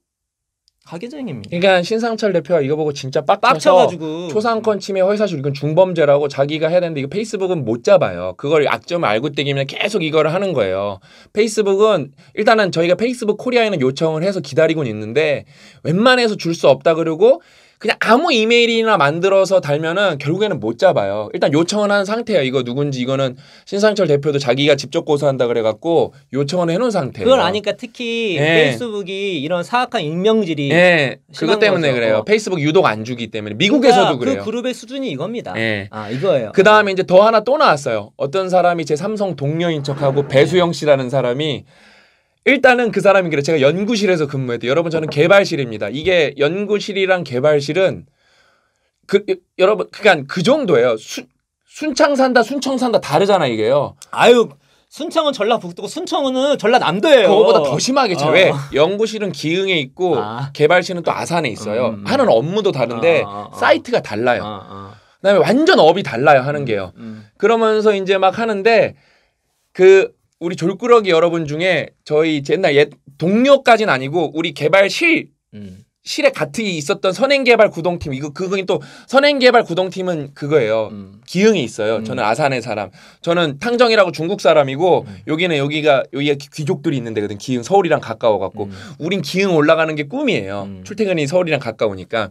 Speaker 2: 가계쟁입니다.
Speaker 1: 그러니까 신상철 대표가 이거 보고 진짜 빡쳐서 가지고 초상권 침해 허위사실 이건 중범죄라고 자기가 해야 되는데 이거 페이스북은 못 잡아요. 그걸 약점을 알고 있기면 계속 이거를 하는 거예요. 페이스북은 일단은 저희가 페이스북 코리아에는 요청을 해서 기다리고 있는데 웬만해서 줄 수 없다 그러고 그냥 아무 이메일이나 만들어서 달면은 결국에는 못 잡아요. 일단 요청을 한 상태야. 이거 누군지 이거는 신상철 대표도 자기가 직접 고소한다 그래갖고 요청을 해놓은 상태. 예요 그걸 아니까
Speaker 2: 특히 네. 페이스북이 이런 사악한 익명질이. 네. 그것 때문에 거죠. 그래요. 어.
Speaker 1: 페이스북 유독 안 주기 때문에 그러니까 미국에서도 그러니까 그래요그 그룹의
Speaker 2: 수준이 이겁니다.
Speaker 1: 네. 아 이거예요. 그 다음에 이제 더 하나 또 나왔어요. 어떤 사람이 제 삼성 동료인 척하고 배수영 씨라는 사람이 일단은 그 사람이 그래. 제가 연구실에서 근무했대. 여러분 저는 개발실입니다. 이게 연구실이랑 개발실은 그 여러분 그간 그 정도예요. 순, 순창 산다, 순청 산다 다르잖아 이게요. 아유 순창은 전라북도고 순청은 전라남도예요. 그거보다 더 심하게 제외. 어. 연구실은 기흥에 있고 아. 개발실은 또 아산에 있어요. 음. 하는 업무도 다른데 아, 아, 아. 사이트가 달라요. 아, 아. 그다음에 완전 업이 달라요 하는 게요. 음. 음. 그러면서 이제 막 하는데 그 우리 졸꾸러기 여러분 중에 저희 옛날 옛 동료까진 아니고 우리 개발실 음. 실에 같트에 있었던 선행개발 구동팀 이거 그거는또 선행개발 구동팀은 그거예요 음. 기흥이 있어요 음. 저는 아산의 사람 저는 탕정이라고 중국 사람이고 음. 여기는 여기가 여기가 귀족들이 있는 데거든 기흥 서울이랑 가까워 갖고 음. 우린 기흥 올라가는 게 꿈이에요 음. 출퇴근이 서울이랑 가까우니까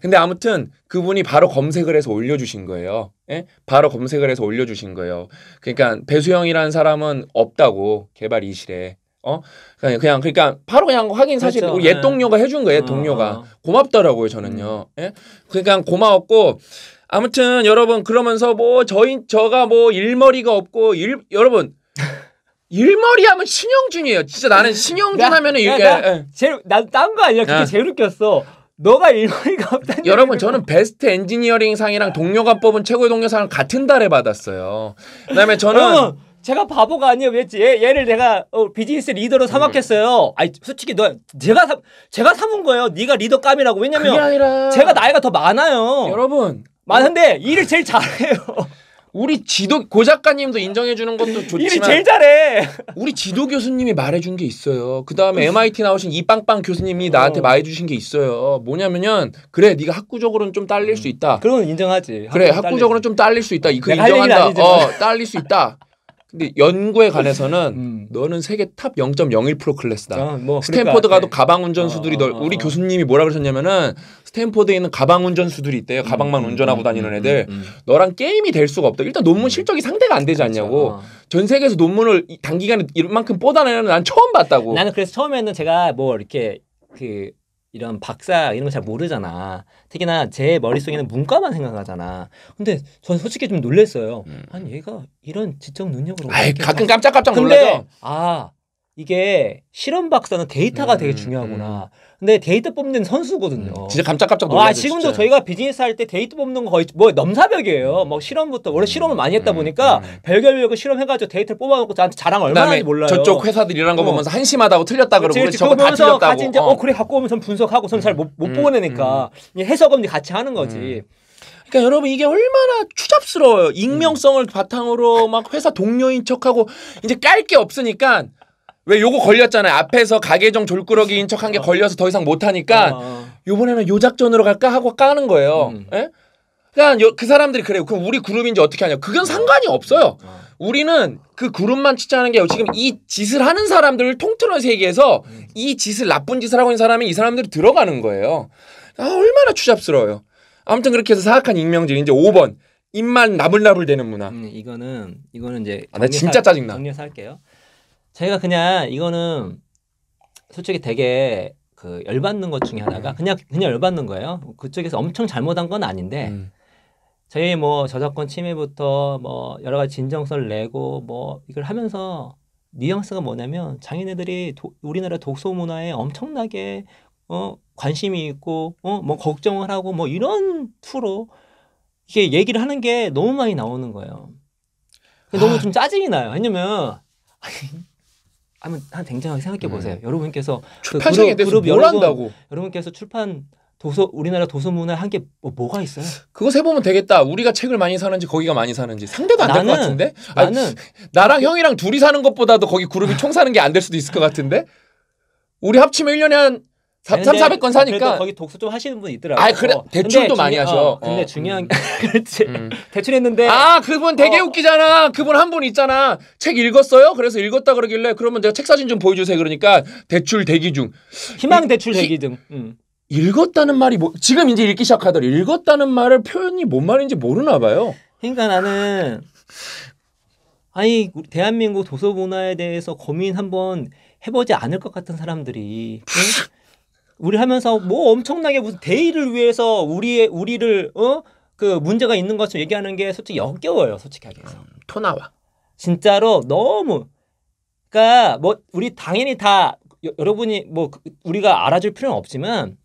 Speaker 1: 근데 아무튼 그분이 바로 검색을 해서 올려주신 거예요 예? 바로 검색을 해서 올려주신 거예요 그러니까 배수영이라는 사람은 없다고 개발 이실에 어 그냥, 그냥 그러니까 바로 그냥 확인 사실 그렇죠. 우리 옛 네. 동료가 해준 거예요. 옛 음. 동료가 어. 고맙더라고요 저는요. 음. 예? 그러니까 고마웠고 아무튼 여러분 그러면서 뭐 저희 저가 뭐 일머리가 없고 일 여러분 일머리 하면 신영준이에요. 진짜 나는 신영준 하면은 이게 예, 예. 제일 난딴거 아니야. 그게 야. 제일 웃겼어. 너가 일머리가 없다 여러분 저는 베스트 엔지니어링 상이랑 동료가 뽑은 최고의 동료상을 같은 달에 받았어요. 그다음에 저는 어.
Speaker 2: 제가 바보가
Speaker 1: 아니에요. 왜 얘, 얘를 내가 어, 비즈니스 리더로 음. 삼았겠어요.
Speaker 2: 아니 솔직히 너 제가 삼 제가 삼은 거예요. 네가 리더 감이라고 왜냐면 그게 아니라- 제가 나이가
Speaker 1: 더 많아요. 여러분 많은데 아, 일을 제일 잘해요. 우리 지도 고 작가님도 인정해 주는 것도 좋지만 제일 잘해. 우리 지도 교수님이 말해준 게 있어요. 그 다음에 음. MIT 나오신 이빵빵 교수님이 어. 나한테 말해주신 게 있어요. 뭐냐면은 그래 네가 학구적으로는 좀 딸릴 음. 수 있다. 그건 인정하지. 그래 학구적으로는 좀 딸릴 수 있다. 이- 그 인정한다. 어 딸릴 수 있다. 근데 연구에 관해서는 음. 너는 세계 탑 0.01% 클래스다. 아, 뭐 그러니까 스탠포드 가도 네. 가방 운전수들이 어, 널 어, 어, 우리 어, 교수님이 뭐라 그러셨냐면은 스탠포드에 있는 가방 운전수들이 있대요. 가방만 음, 음, 운전하고 음, 다니는 음, 애들. 음, 너랑 게임이 될 수가 없다. 일단 논문 실적이 상대가 안 되지 그렇죠. 않냐고. 그렇죠. 전 세계에서 논문을 단기간에 이만큼 뽑아내는 난 처음 봤다고. 나는 그래서
Speaker 2: 처음에는 제가 뭐 이렇게 그 이런 박사 이런 거 잘 모르잖아. 특히나 제 머릿속에는 문과만 생각하잖아. 근데 전 솔직히 좀 놀랬어요. 음. 아니 얘가 이런 지적 능력으로 아이, 가끔 깜짝깜짝 놀라죠. 아 이게 실험 박사는 데이터가 음, 되게 음, 중요하구나. 음. 근데 데이터 뽑는 선수거든요. 음, 진짜 깜짝깜짝 아, 놀랐어요. 아, 지금도 진짜. 저희가 비즈니스 할 때 데이터 뽑는 거 거의 뭐 넘사벽이에요. 뭐 실험부터 원래 실험을 많이 했다 음, 보니까 별별 별거 실험해 가지고 데이터를 뽑아 놓고 저한테 자랑 얼마나 하는지 몰라요. 저쪽 회사들 일하는 거 어. 보면서 한심하다고 틀렸다 그러고 그렇지, 저거 다 틀렸다고. 같이 이제 어. 어 그래 갖고 오면전 분석하고 선 잘못 못 보내니까 해석은
Speaker 1: 같이 하는 거지. 그러니까 여러분 이게 얼마나 추잡스러워요. 익명성을 바탕으로 막 회사 동료인 척하고 이제 깔 게 없으니까 왜 요거 걸렸잖아요. 앞에서 가계정 졸꾸러기인 척한 게 걸려서 더 이상 못 하니까 어, 어, 어. 요번에는 요 작전으로 갈까 하고 까는 거예요. 음. 예? 그러 그러니까 요, 그 사람들이 그래요. 그럼 우리 그룹인지 어떻게 하냐? 그건 상관이 없어요. 우리는 그 그룹만 치자는 게 지금 이 짓을 하는 사람들을 통틀어세계에서이 음. 짓을 나쁜 짓을 하고 있는 사람이 이 사람들이 들어가는 거예요. 아, 얼마나 추잡스러워요. 아무튼 그렇게 해서 사악한 익명제 이제 5번 입만 나불나불 되는 문화. 음,
Speaker 2: 이거는 이거는 이제 아, 나 진짜 짜증나. 정리해서 할게요.
Speaker 1: 제가 그냥 이거는
Speaker 2: 솔직히 되게 그 열받는 것 중에 하나가 그냥 그냥 열받는 거예요. 그쪽에서 엄청 잘못한 건 아닌데 음. 저희 뭐 저작권 침해부터 뭐 여러 가지 진정서를 내고 뭐 이걸 하면서 뉘앙스가 뭐냐면 장인애들이 도, 우리나라 독서 문화에 엄청나게 어 관심이 있고 어 뭐 걱정을 하고 뭐 이런 투로 이게 얘기를 하는 게 너무 많이 나오는 거예요. 너무 아. 좀 짜증이 나요. 왜냐면 한번 한 굉장하게 생각해 보세요. 음.
Speaker 1: 여러분께서 출판사에 그 그룹, 대해서 뭘 한다고?
Speaker 2: 여러분께서 출판 도서 우리나라 도서문화 한게
Speaker 1: 뭐, 뭐가 있어요? 그거 세보면 되겠다. 우리가 책을 많이 사는지 거기가 많이 사는지 상대도 안 될 것 같은데. 아, 나는 아니, 나랑 형이랑 둘이 사는 것보다도 거기 그룹이 총 사는 게 안 될 수도 있을 것 같은데. 우리 합치면 1년에 한 3, 400건 어, 사니까
Speaker 2: 거기 독서 좀 하시는 분 있더라고요. 아, 그래 대출도 많이 어, 하셔. 어, 근데 어. 중요한 게 그렇지. 음. 음.
Speaker 1: 대출했는데 아, 그분 되게 어. 웃기잖아. 그분 한 분 있잖아. 책 읽었어요? 그래서 읽었다 그러길래 그러면 제가책 사진 좀 보여 주세요. 그러니까 대출 대기 중. 희망 대출 대기 중. 음. 읽었다는 말이 뭐 지금 이제 읽기 시작하더니 읽었다는 말을 표현이 뭔 말인지 모르나 봐요. 그러니까 나는
Speaker 2: 아니 대한민국 도서 문화에 대해서 고민 한번 해보지 않을 것 같은 사람들이 우리 하면서 뭐 엄청나게 무슨 대의를 위해서 우리의 우리를 어 그 문제가 있는 것처럼 얘기하는 게 솔직히 역겨워요 솔직하게 해서 음, 토 나와 진짜로 너무 그러니까 뭐 우리 당연히 다 여, 여러분이 뭐 그 우리가 알아줄 필요는 없지만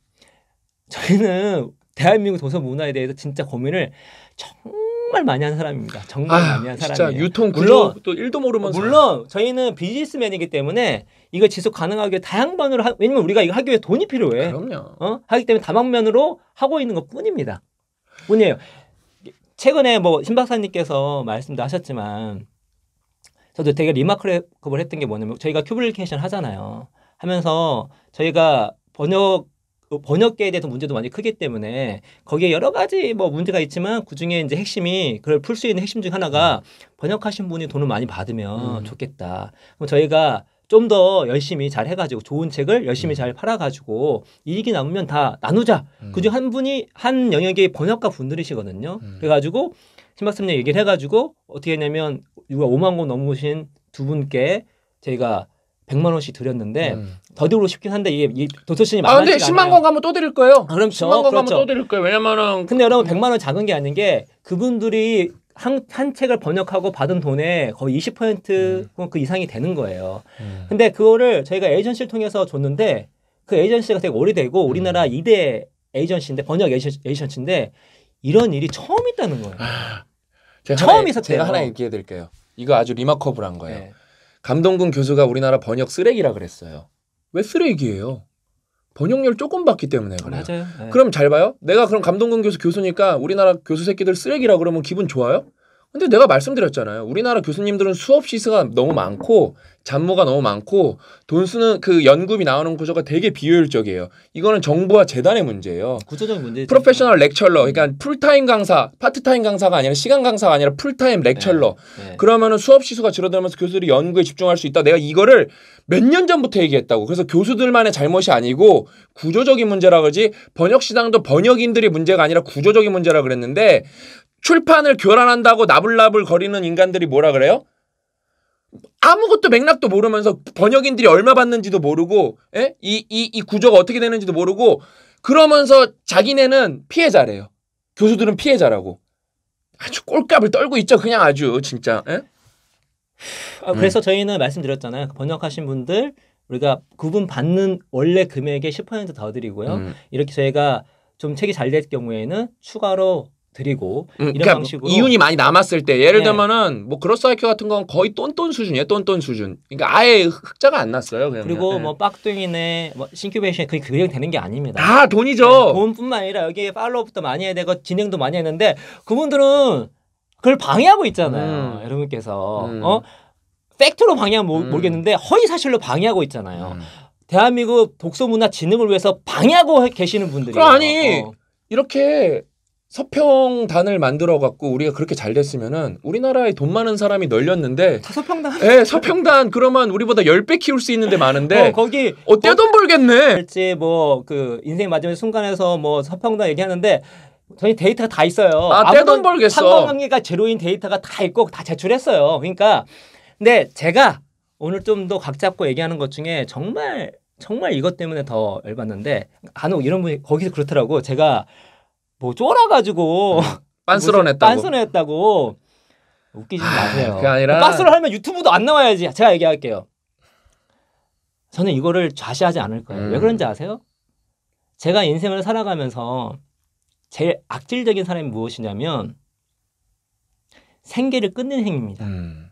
Speaker 2: 저희는 대한민국 도서 문화에 대해서 진짜 고민을 정말 많이 한 사람입니다. 정말 아, 많이 한 사람이에요. 진짜 유통 구조 또 1도 모르면서 물론 저희는 비즈니스맨이기 때문에 이거 지속 가능하게 다양면으로 하, 왜냐면 우리가 이거 하기 위해 돈이 필요해. 그럼요. 어? 하기 때문에 다방면으로 하고 있는 것 뿐입니다. 뿐이에요. 최근에 뭐 신박사님께서 말씀도 하셨지만 저도 되게 리마크레이블 했던 게 뭐냐면 저희가 큐블리케이션 하잖아요. 하면서 저희가 번역 번역계에 대해서 문제도 많이 크기 때문에 거기에 여러 가지 뭐 문제가 있지만 그 중에 이제 핵심이 그걸 풀 수 있는 핵심 중 하나가 번역하신 분이 돈을 많이 받으면 음. 좋겠다. 그럼 저희가 좀더 열심히 잘 해가지고 좋은 책을 열심히 음. 잘 팔아가지고 이익이 남으면 다 나누자. 음. 그중 한 분이 한 영역의 번역가 분들이시거든요. 음. 그래가지고 신박사님 얘기를 해가지고 어떻게 했냐면 누가 5만 권 넘으신 두 분께 제가 100만 원씩 드렸는데 음. 더더욱 쉽긴 한데 이게 도서신이 많아. 아 근데 10만 권
Speaker 1: 가면 또 드릴 거예요. 아, 그렇 10만 권 그렇죠. 가면 또 드릴
Speaker 2: 거예요. 왜냐면은 근데 여러분 100만 원 작은 게 아닌 게 그분들이 한, 한 책을 번역하고 받은 돈의 거의 20%그 음. 그 이상이 되는 거예요. 음. 근데 그거를 저희가 에이전시를 통해서 줬는데 그 에이전시가 되게 오래되고 우리나라 음. 2대 에이전시인데 번역 에이전시,
Speaker 1: 인데 이런 일이 처음 있다는 거예요. 아, 처음 있었대요. 제가 하나 얘기해 드릴게요. 이거 아주 리마커블한 거예요. 네. 감동군 교수가 우리나라 번역 쓰레기라 그랬어요. 왜 쓰레기예요? 번역률 조금 봤기 때문에 그래요. 맞아요. 네. 그럼 잘 봐요. 내가 그럼 감동근 교수 교수니까 우리나라 교수 새끼들 쓰레기라 그러면 기분 좋아요? 근데 내가 말씀드렸잖아요. 우리나라 교수님들은 수업 시수가 너무 많고 잡무가 너무 많고 돈 쓰는 그 연금이 나오는 구조가 되게 비효율적이에요. 이거는 정부와 재단의 문제예요. 구조적인 문제. 프로페셔널 렉처러, 그러니까 풀타임 음. 강사, 파트타임 강사가 아니라 시간 강사가 아니라 풀타임 렉처러. 네. 네. 그러면은 수업 시수가 줄어들면서 교수들이 연구에 집중할 수 있다. 내가 이거를 몇 년 전부터 얘기했다고. 그래서 교수들만의 잘못이 아니고 구조적인 문제라 그러지 번역 시장도 번역인들이 문제가 아니라 구조적인 문제라 그랬는데 출판을 교란한다고 나불나불 거리는 인간들이 뭐라 그래요? 아무것도 맥락도 모르면서 번역인들이 얼마 받는지도 모르고 이이이 예? 구조가 어떻게 되는지도 모르고 그러면서 자기네는 피해자래요. 교수들은 피해자라고. 아주 꼴값을 떨고 있죠. 그냥 아주 진짜. 에? 예?
Speaker 2: 아, 음. 그래서 음. 저희는 말씀드렸잖아요. 그 번역하신 분들 우리가 구분 받는 원래 금액의 10%더 드리고요. 음. 이렇게 저희가 좀 책이 잘 될 경우에는 추가로 드리고 음, 이런 그러니까 방식으로 이윤이 많이 남았을 때 예를 네. 들면은 뭐 그로스
Speaker 1: IQ 같은 건 거의 똔똔 수준이에요 똔똔 수준 그러니까 아예 흑자가 안 났어요 그냥 그리고 네. 뭐
Speaker 2: 빡둥이네 뭐신큐베이션 그게 그냥 되는 게 아닙니다 아 돈이죠 네, 돈뿐만 아니라 여기에 팔로우부터 많이 해야 되고 진행도 많이 했는데 그분들은 그걸 방해하고 있잖아요 음. 여러분께서 음. 어 팩트로 방해하면 모, 음. 모르겠는데 허위 사실로 방해하고 있잖아요 음.
Speaker 1: 대한민국 독서문화 진흥을 위해서 방해하고 계시는 분들이 아니 어. 이렇게 서평단을 만들어 갖고 우리가 그렇게 잘 됐으면은 우리나라에 돈 많은 사람이 널렸는데 다
Speaker 2: 서평단. 예,
Speaker 1: 서평단 그러면 우리보다 열 배 키울 수 있는데 많은데 어, 거기
Speaker 2: 어 떼돈 벌겠네. 지뭐그 인생 마지막 순간에서 뭐 서평단 얘기하는데 저희 데이터가 다 있어요. 아, 떼돈 벌겠어. 상관 관계가 제로인 데이터가 다 있고 다 제출했어요. 그러니까 근데 제가 오늘 좀 더 각 잡고 얘기하는 것 중에 정말 정말 이것 때문에 더 열받는데 간혹 이런 분이 거기서 그렇더라고. 제가 뭐 쫄아가지고 네. 빤스러냈다고 빤스러냈다고 웃기지 아, 마세요. 그 아니라 빤스러 뭐 하면 유튜브도 안 나와야지. 제가 얘기할게요. 저는 이거를 좌시하지 않을 거예요. 음. 왜 그런지 아세요? 제가 인생을 살아가면서 제일 악질적인 사람이 무엇이냐면 생계를 끊는 행위입니다. 음.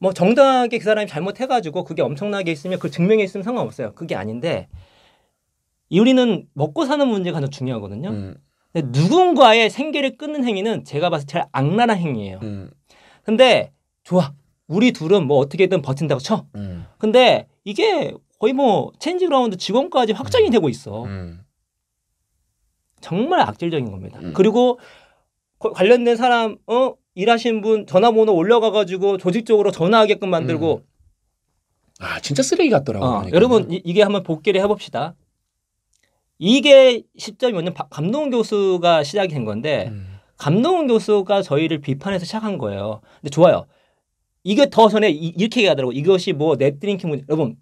Speaker 2: 뭐 정당하게 그 사람이 잘못해가지고 그게 엄청나게 있으면 그 증명이 있으면 상관없어요. 그게 아닌데 이 우리는 먹고 사는 문제가 가장 중요하거든요. 음. 근데 누군가의 생계를 끊는 행위는 제가 봤을 때 제일 악랄한 행위예요. 음. 근데 좋아. 우리 둘은 뭐 어떻게든 버틴다고 쳐. 음. 근데 이게 거의 뭐 체인지그라운드 직원까지 확정이 음. 되고 있어. 음. 정말 악질적인 겁니다. 음. 그리고 관련된 사람 어 일하신 분 전화번호 올려가 가지고 조직적으로 전화하게끔 만들고
Speaker 1: 아 진짜 쓰레기 같더라고요. 어,
Speaker 2: 여러분 이, 게 한번 복귀를 해봅시다. 이게 시점이 뭐냐면 감동 교수가 시작이 된 건데 음. 감동 교수가 저희를 비판해서 시작한 거예요. 근데 좋아요. 이게 더 전에 이, 렇게 얘기하더라고. 이것이 뭐 넷드링크 문제. 여러분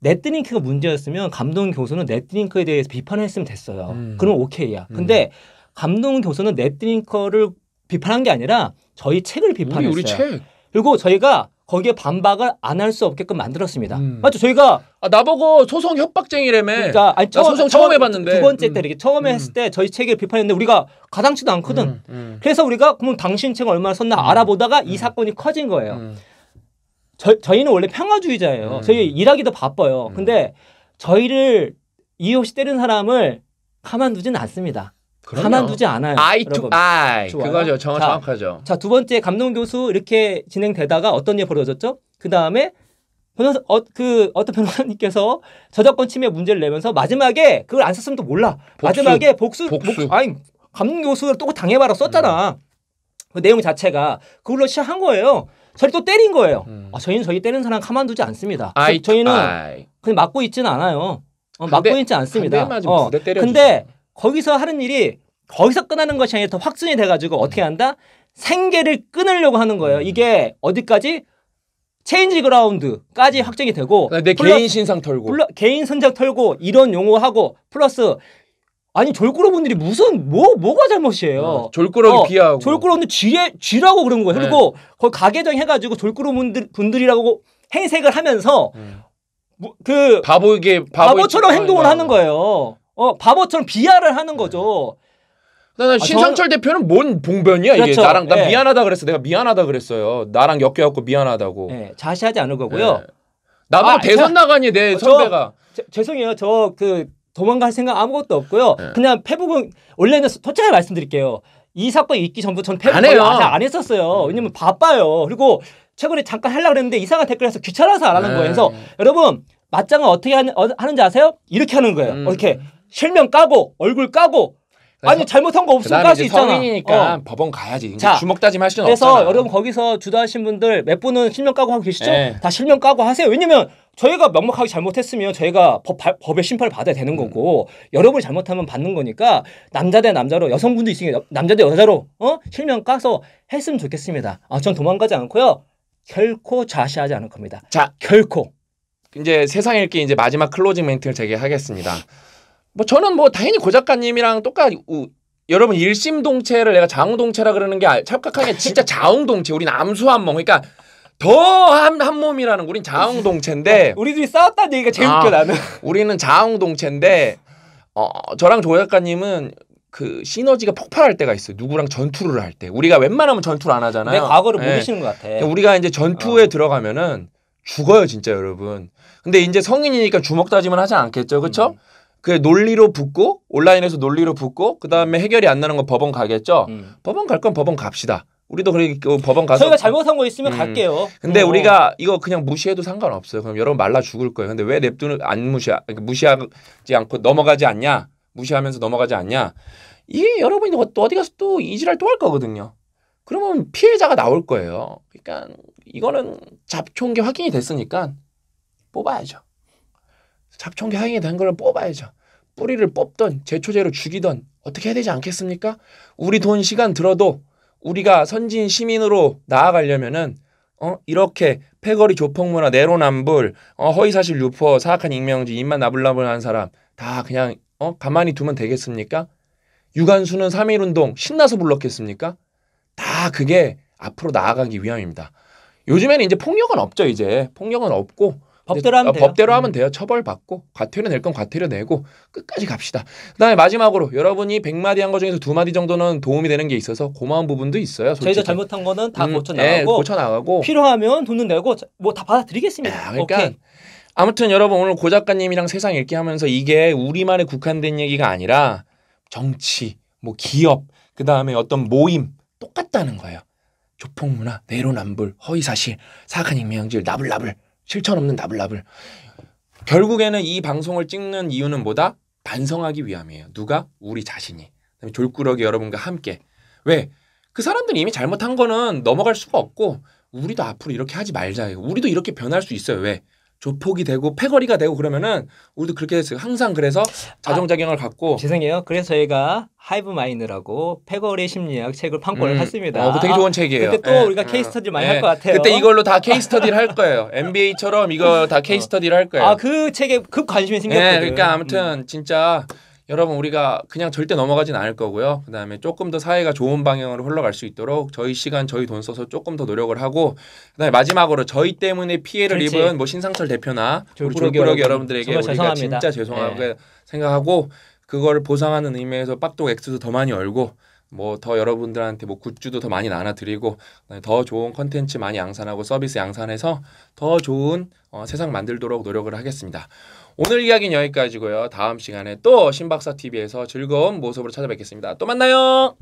Speaker 2: 넷드링크가 문제였으면 감동 교수는 넷드링크에 대해서 비판했으면 됐어요. 음. 그럼 오케이야. 음. 근데 감동훈 교수는 넷드링크를 비판한 게 아니라 저희 책을 비판했어요. 우리, 우리 책. 그리고 저희가 거기에 반박을 안 할 수 없게끔 만들었습니다. 음. 맞죠? 저희가 아, 나보고 소송 협박쟁이라며. 그러니까, 아니, 처음, 소송 처음, 처음 해봤는데. 두 번째 때 음. 이렇게 처음에 음. 했을 때 저희 책을 비판했는데 우리가 가당치도 않거든. 음. 음. 그래서 우리가 그럼 당신 책 얼마나 썼나 음. 알아보다가 이 사건이 커진 거예요. 저, 저희는 원래 평화주의자예요. 저희 일하기도 바빠요. 근데 저희를 이유 없이 때린 사람을 가만두진 않습니다. 그럼요. 가만두지 않아요. 아이 투아 그거죠. 정, 자, 확하죠 자두 번째 감동 교수 이렇게 진행되다가 어떤 일이 벌어졌죠? 그 다음에 변호사 어, 그 어떤 변호사님께서 저작권 침해 문제를 내면서 마지막에 그걸 안 썼으면 또 몰라. 복수, 마지막에 복수, 복수. 복, 아니 감동 교수를 또 당해봐라 썼잖아. 음. 그 내용 자체가 그걸로 시작한 거예요. 저희 또 때린 거예요. 음. 아, 저희는 저희 때리는 사람 가만두지 않습니다. 아이, 저희는 아 그냥 막고 있지는 않아요. 어, 막고 있지 않습니다. 어, 근데 거기서 하는 일이 거기서 끝나는 것이 아니라 더 확증이 돼가지고 어떻게 음. 한다? 생계를 끊으려고 하는 거예요. 음. 이게 어디까지? 체인지 그라운드까지 음. 확정이 되고 아, 내 플러스, 개인 신상 털고 플러, 개인 선장 털고 이런 용어하고 플러스 아니 졸꾸러분들이 무슨 뭐 뭐가 잘못이에요? 졸꾸러 어, 비하고 어, 졸꾸러분들 쥐에 쥐라고 그런 거예요. 네. 그리고 거의 가계정 해가지고 졸꾸러분들 분들이라고 행색을 하면서 음. 그
Speaker 1: 바보게 바보처럼 어, 행동을 어, 하는 거예요.
Speaker 2: 어 바보처럼 비하를 하는 거죠.
Speaker 1: 네. 나 아, 신상철 저 대표는 뭔 봉변이야 그렇죠. 이게 나랑 나 예. 네. 미안하다 그랬어 내가 미안하다 그랬어요 나랑 엮여갖고 미안하다고 예. 자시하지 않을 거고요 예. 나도 아, 대선 제가... 나가니 내 어, 선배가
Speaker 2: 저, 죄송해요 저 그 도망갈 생각 아무것도 없고요 그냥 페북은 원래는 솔직하게 말씀드릴게요 이 사건 있기 전부 전 페북 안 해요 안 했었어요 음. 왜냐면 바빠요 그리고 최근에 잠깐 하려고 그랬는데 이상한 댓글에서 귀찮아서 안 하는 거예요 그래서 여러분 맞짱은 어떻게 어, 하는, 지 아세요 이렇게 하는 거예요 음. 이렇게 실명 까고 얼굴 까고 아니 잘못한 거없으 까수 있잖아. 성인이니까 어.
Speaker 1: 법원 가야지. 자, 주먹 다짐할 수는 그래서 없잖아. 그래서 여러분
Speaker 2: 거기서 주도하신 분들 몇 분은 실명 까고 하고 계시죠? 에. 네. 다 실명 까고 하세요. 왜냐면 저희가 명목하게 잘못했으면 저희가 법, 법의 심판을 받아야 되는 음. 거고 음. 여러분이 잘못하면 받는 거니까 남자 대 남자로 여성분도 있으니까 남자 대 여자로 어 실명 까서 했으면 좋겠습니다. 아, 전 도망가지
Speaker 1: 않고요. 결코 좌시하지 않을 겁니다. 자, 결코. 이제 세상 읽기 이제 마지막 클로징 멘트를 제게 하겠습니다. 뭐 저는 뭐 당연히 고 작가님이랑 똑같이 우, 여러분 일심동체를 내가 자웅동체라 그러는 게 아, 착각하게 진짜 자웅동체 우린 암수한몸 그러니까 더한 한 몸이라는 우린 자웅동체인데 우리들이 싸웠다는 얘기가 제일 아, 웃겨 나는 우리는 자웅동체인데 어 저랑 조 작가님은 그 시너지가 폭발할 때가 있어요. 누구랑 전투를 할 때. 우리가 웬만하면 전투를 안 하잖아요. 내 과거를 네. 모르시는 예. 것 같아. 그러니까 우리가 이제 전투에 어. 들어가면은 죽어요, 진짜 여러분. 근데 이제 성인이니까 주먹 다짐은 하지 않겠죠, 그렇죠? 음. 그 논리로 붙고 온라인에서 논리로 붙고 그다음에 해결이 안 나는 건 법원 가겠죠. 음. 법원 갈 건 법원 갑시다. 우리도 그래 그 법원 가서 저희가 그 잘못한 거 있으면 음. 갈게요. 근데 어. 우리가 이거 그냥 무시해도 상관없어요. 그럼 여러분 말라 죽을 거예요. 근데 왜 냅두는 안 무시 하 그러니까 무시하지 않고 넘어가지 않냐? 무시하면서 넘어가지 않냐? 이게 여러분이 어디 가서 또 이지랄 또 할 거거든요. 그러면 피해자가 나올 거예요. 그러니까 이거는 잡초인 게 확인이 됐으니까 뽑아야죠. 잡총기 하행이 된 거를 뽑아야죠. 뿌리를 뽑던 제초제로 죽이던 어떻게 해야 되지 않겠습니까? 우리 돈 시간 들어도 우리가 선진 시민으로 나아가려면은 어 이렇게 패거리 조폭문화 내로남불 어 허위사실 유포 사악한 익명지 입만 나불나불한 사람 다 그냥 어 가만히 두면 되겠습니까? 유관수는 3.1운동 신나서 불렀겠습니까? 다 그게 앞으로 나아가기 위함입니다. 요즘에는 이제 폭력은 없죠 이제 폭력은 없고 법대로 하면 아, 돼요. 법대로 하면 음. 돼요. 처벌받고 과태료 낼 건 과태료 내고 끝까지 갑시다. 그다음에 마지막으로 여러분이 100마디 한 것 중에서 2 마디 정도는 도움이 되는 게 있어서 고마운 부분도 있어요. 저희도 잘못한 거는 다 음, 고쳐 네, 나가고 네, 고쳐 나가고 필요하면 돈은 내고 뭐 다 받아드리겠습니다. 야, 아, 그러니까 오케이. 아무튼 여러분 오늘 고 작가님이랑 세상 읽기 하면서 이게 우리만의 국한된 얘기가 아니라 정치, 뭐 기업, 그다음에 어떤 모임 똑같다는 거예요. 조폭문화, 내로남불, 허위사실, 사악한 익명질, 나불나불. 실천 없는 나불나불 결국에는 이 방송을 찍는 이유는 뭐다? 반성하기 위함이에요. 누가? 우리 자신이. 졸꾸러기 여러분과 함께. 왜? 그 사람들이 이미 잘못한 거는 넘어갈 수가 없고 우리도 앞으로 이렇게 하지 말자. 우리도 이렇게 변할 수 있어요. 왜? 조폭이 되고 패거리가 되고 그러면은 우리도 그렇게 했어요. 항상 그래서 아, 자정작용을 갖고 죄송해요. 그래서 저희가 하이브 마인드라고 패거리 심리학 책을 판권을 샀습니다. 음. 어, 그 되게 좋은 아, 책이에요. 그때 또 예. 우리가 케이스터디 많이 예. 할것 같아요. 그때 이걸로 다 케이스터디를 할 거예요. MBA처럼 이거 다 케이스터디를 어. 할 거예요. 아그
Speaker 2: 책에 급 관심이 생겼거든요. 예, 그러니까 아무튼
Speaker 1: 음. 진짜 여러분 우리가 그냥 절대 넘어가진 않을 거고요. 그다음에 조금 더 사회가 좋은 방향으로 흘러갈 수 있도록 저희 시간 저희 돈 써서 조금 더 노력을 하고 그다음에 마지막으로 저희 때문에 피해를 그렇지. 입은 뭐 신상철 대표나 우리 졸부럭 여러분들에게 우리가 죄송합니다. 진짜 죄송하게 네. 생각하고 그걸 보상하는 의미에서 빡독 엑스도 더 많이 열고 뭐 더 여러분들한테 뭐 굿즈도 더 많이 나눠드리고 더 좋은 컨텐츠 많이 양산하고 서비스 양산해서 더 좋은 어, 세상 만들도록 노력을 하겠습니다. 오늘 이야기는 여기까지고요. 다음 시간에 또 신박사 TV에서 즐거운 모습으로 찾아뵙겠습니다. 또 만나요.